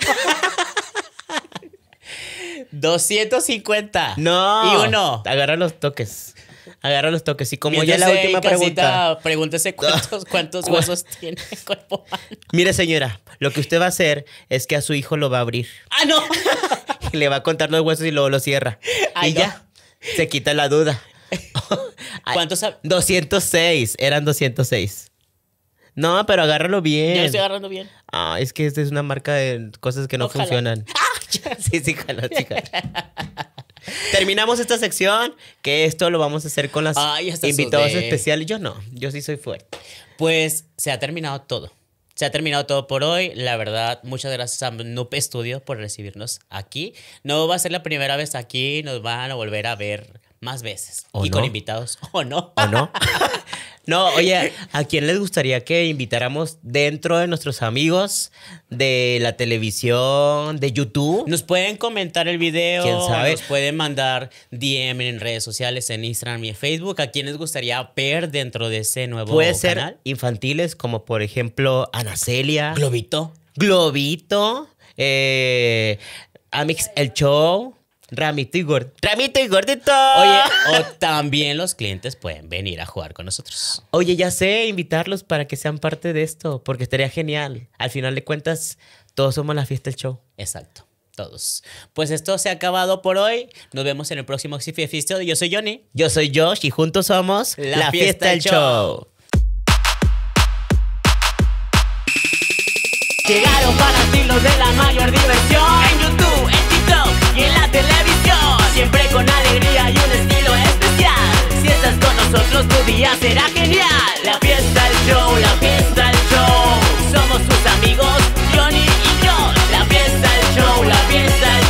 S1: 250. No. Y uno. Agarra los toques. Agarra los toques. Y como ya la última pregunta. Pregúntese cuántos, cuántos huesos tiene el cuerpo Mire, señora, lo que usted va a hacer es que a su hijo lo va a abrir. ¡Ah, no! Le va a contar los huesos y luego lo cierra. y ya. Se quita la duda. ¿Cuántos? 206, eran 206. No, pero agárralo bien. Ya lo estoy agarrando bien. Ah, es que esta es una marca de cosas que no funcionan. Ah, sí, sí, jala, Terminamos esta sección, que esto lo vamos a hacer con las invitados especiales. Yo no, yo sí soy fuerte. Pues se ha terminado todo. Se ha terminado todo por hoy. La verdad, muchas gracias a Noob Studio por recibirnos aquí. No va a ser la primera vez aquí, nos van a volver a ver más veces. y con invitados. ¿O no? ¿O no? no, oye, ¿a quién les gustaría que invitáramos dentro de nuestros amigos de la televisión, de YouTube? Nos pueden comentar el video. ¿Quién sabe? Nos pueden mandar DM en redes sociales, en Instagram y en Facebook. ¿A quién les gustaría ver dentro de ese nuevo canal? Puede ser infantiles como, por ejemplo, Anacelia. Globito. Globito. Eh, Amix El Show. Ramito y Gordito. Ramito y Gordito. Oye, o también los clientes pueden venir a jugar con nosotros. Oye, ya sé, invitarlos para que sean parte de esto, porque estaría genial. Al final de cuentas, todos somos la fiesta del show. Exacto, todos. Pues esto se ha acabado por hoy. Nos vemos en el próximo fiesta Yo soy Johnny. Yo soy Josh y juntos somos la, fiesta, del show. Llegaron para ti los de la mayor diversión televisión Siempre con alegría y un estilo especial Si estás con nosotros tu día será genial La fiesta, el show, la fiesta, el show Somos tus amigos, Johnny y yo La fiesta, el show, la fiesta, el show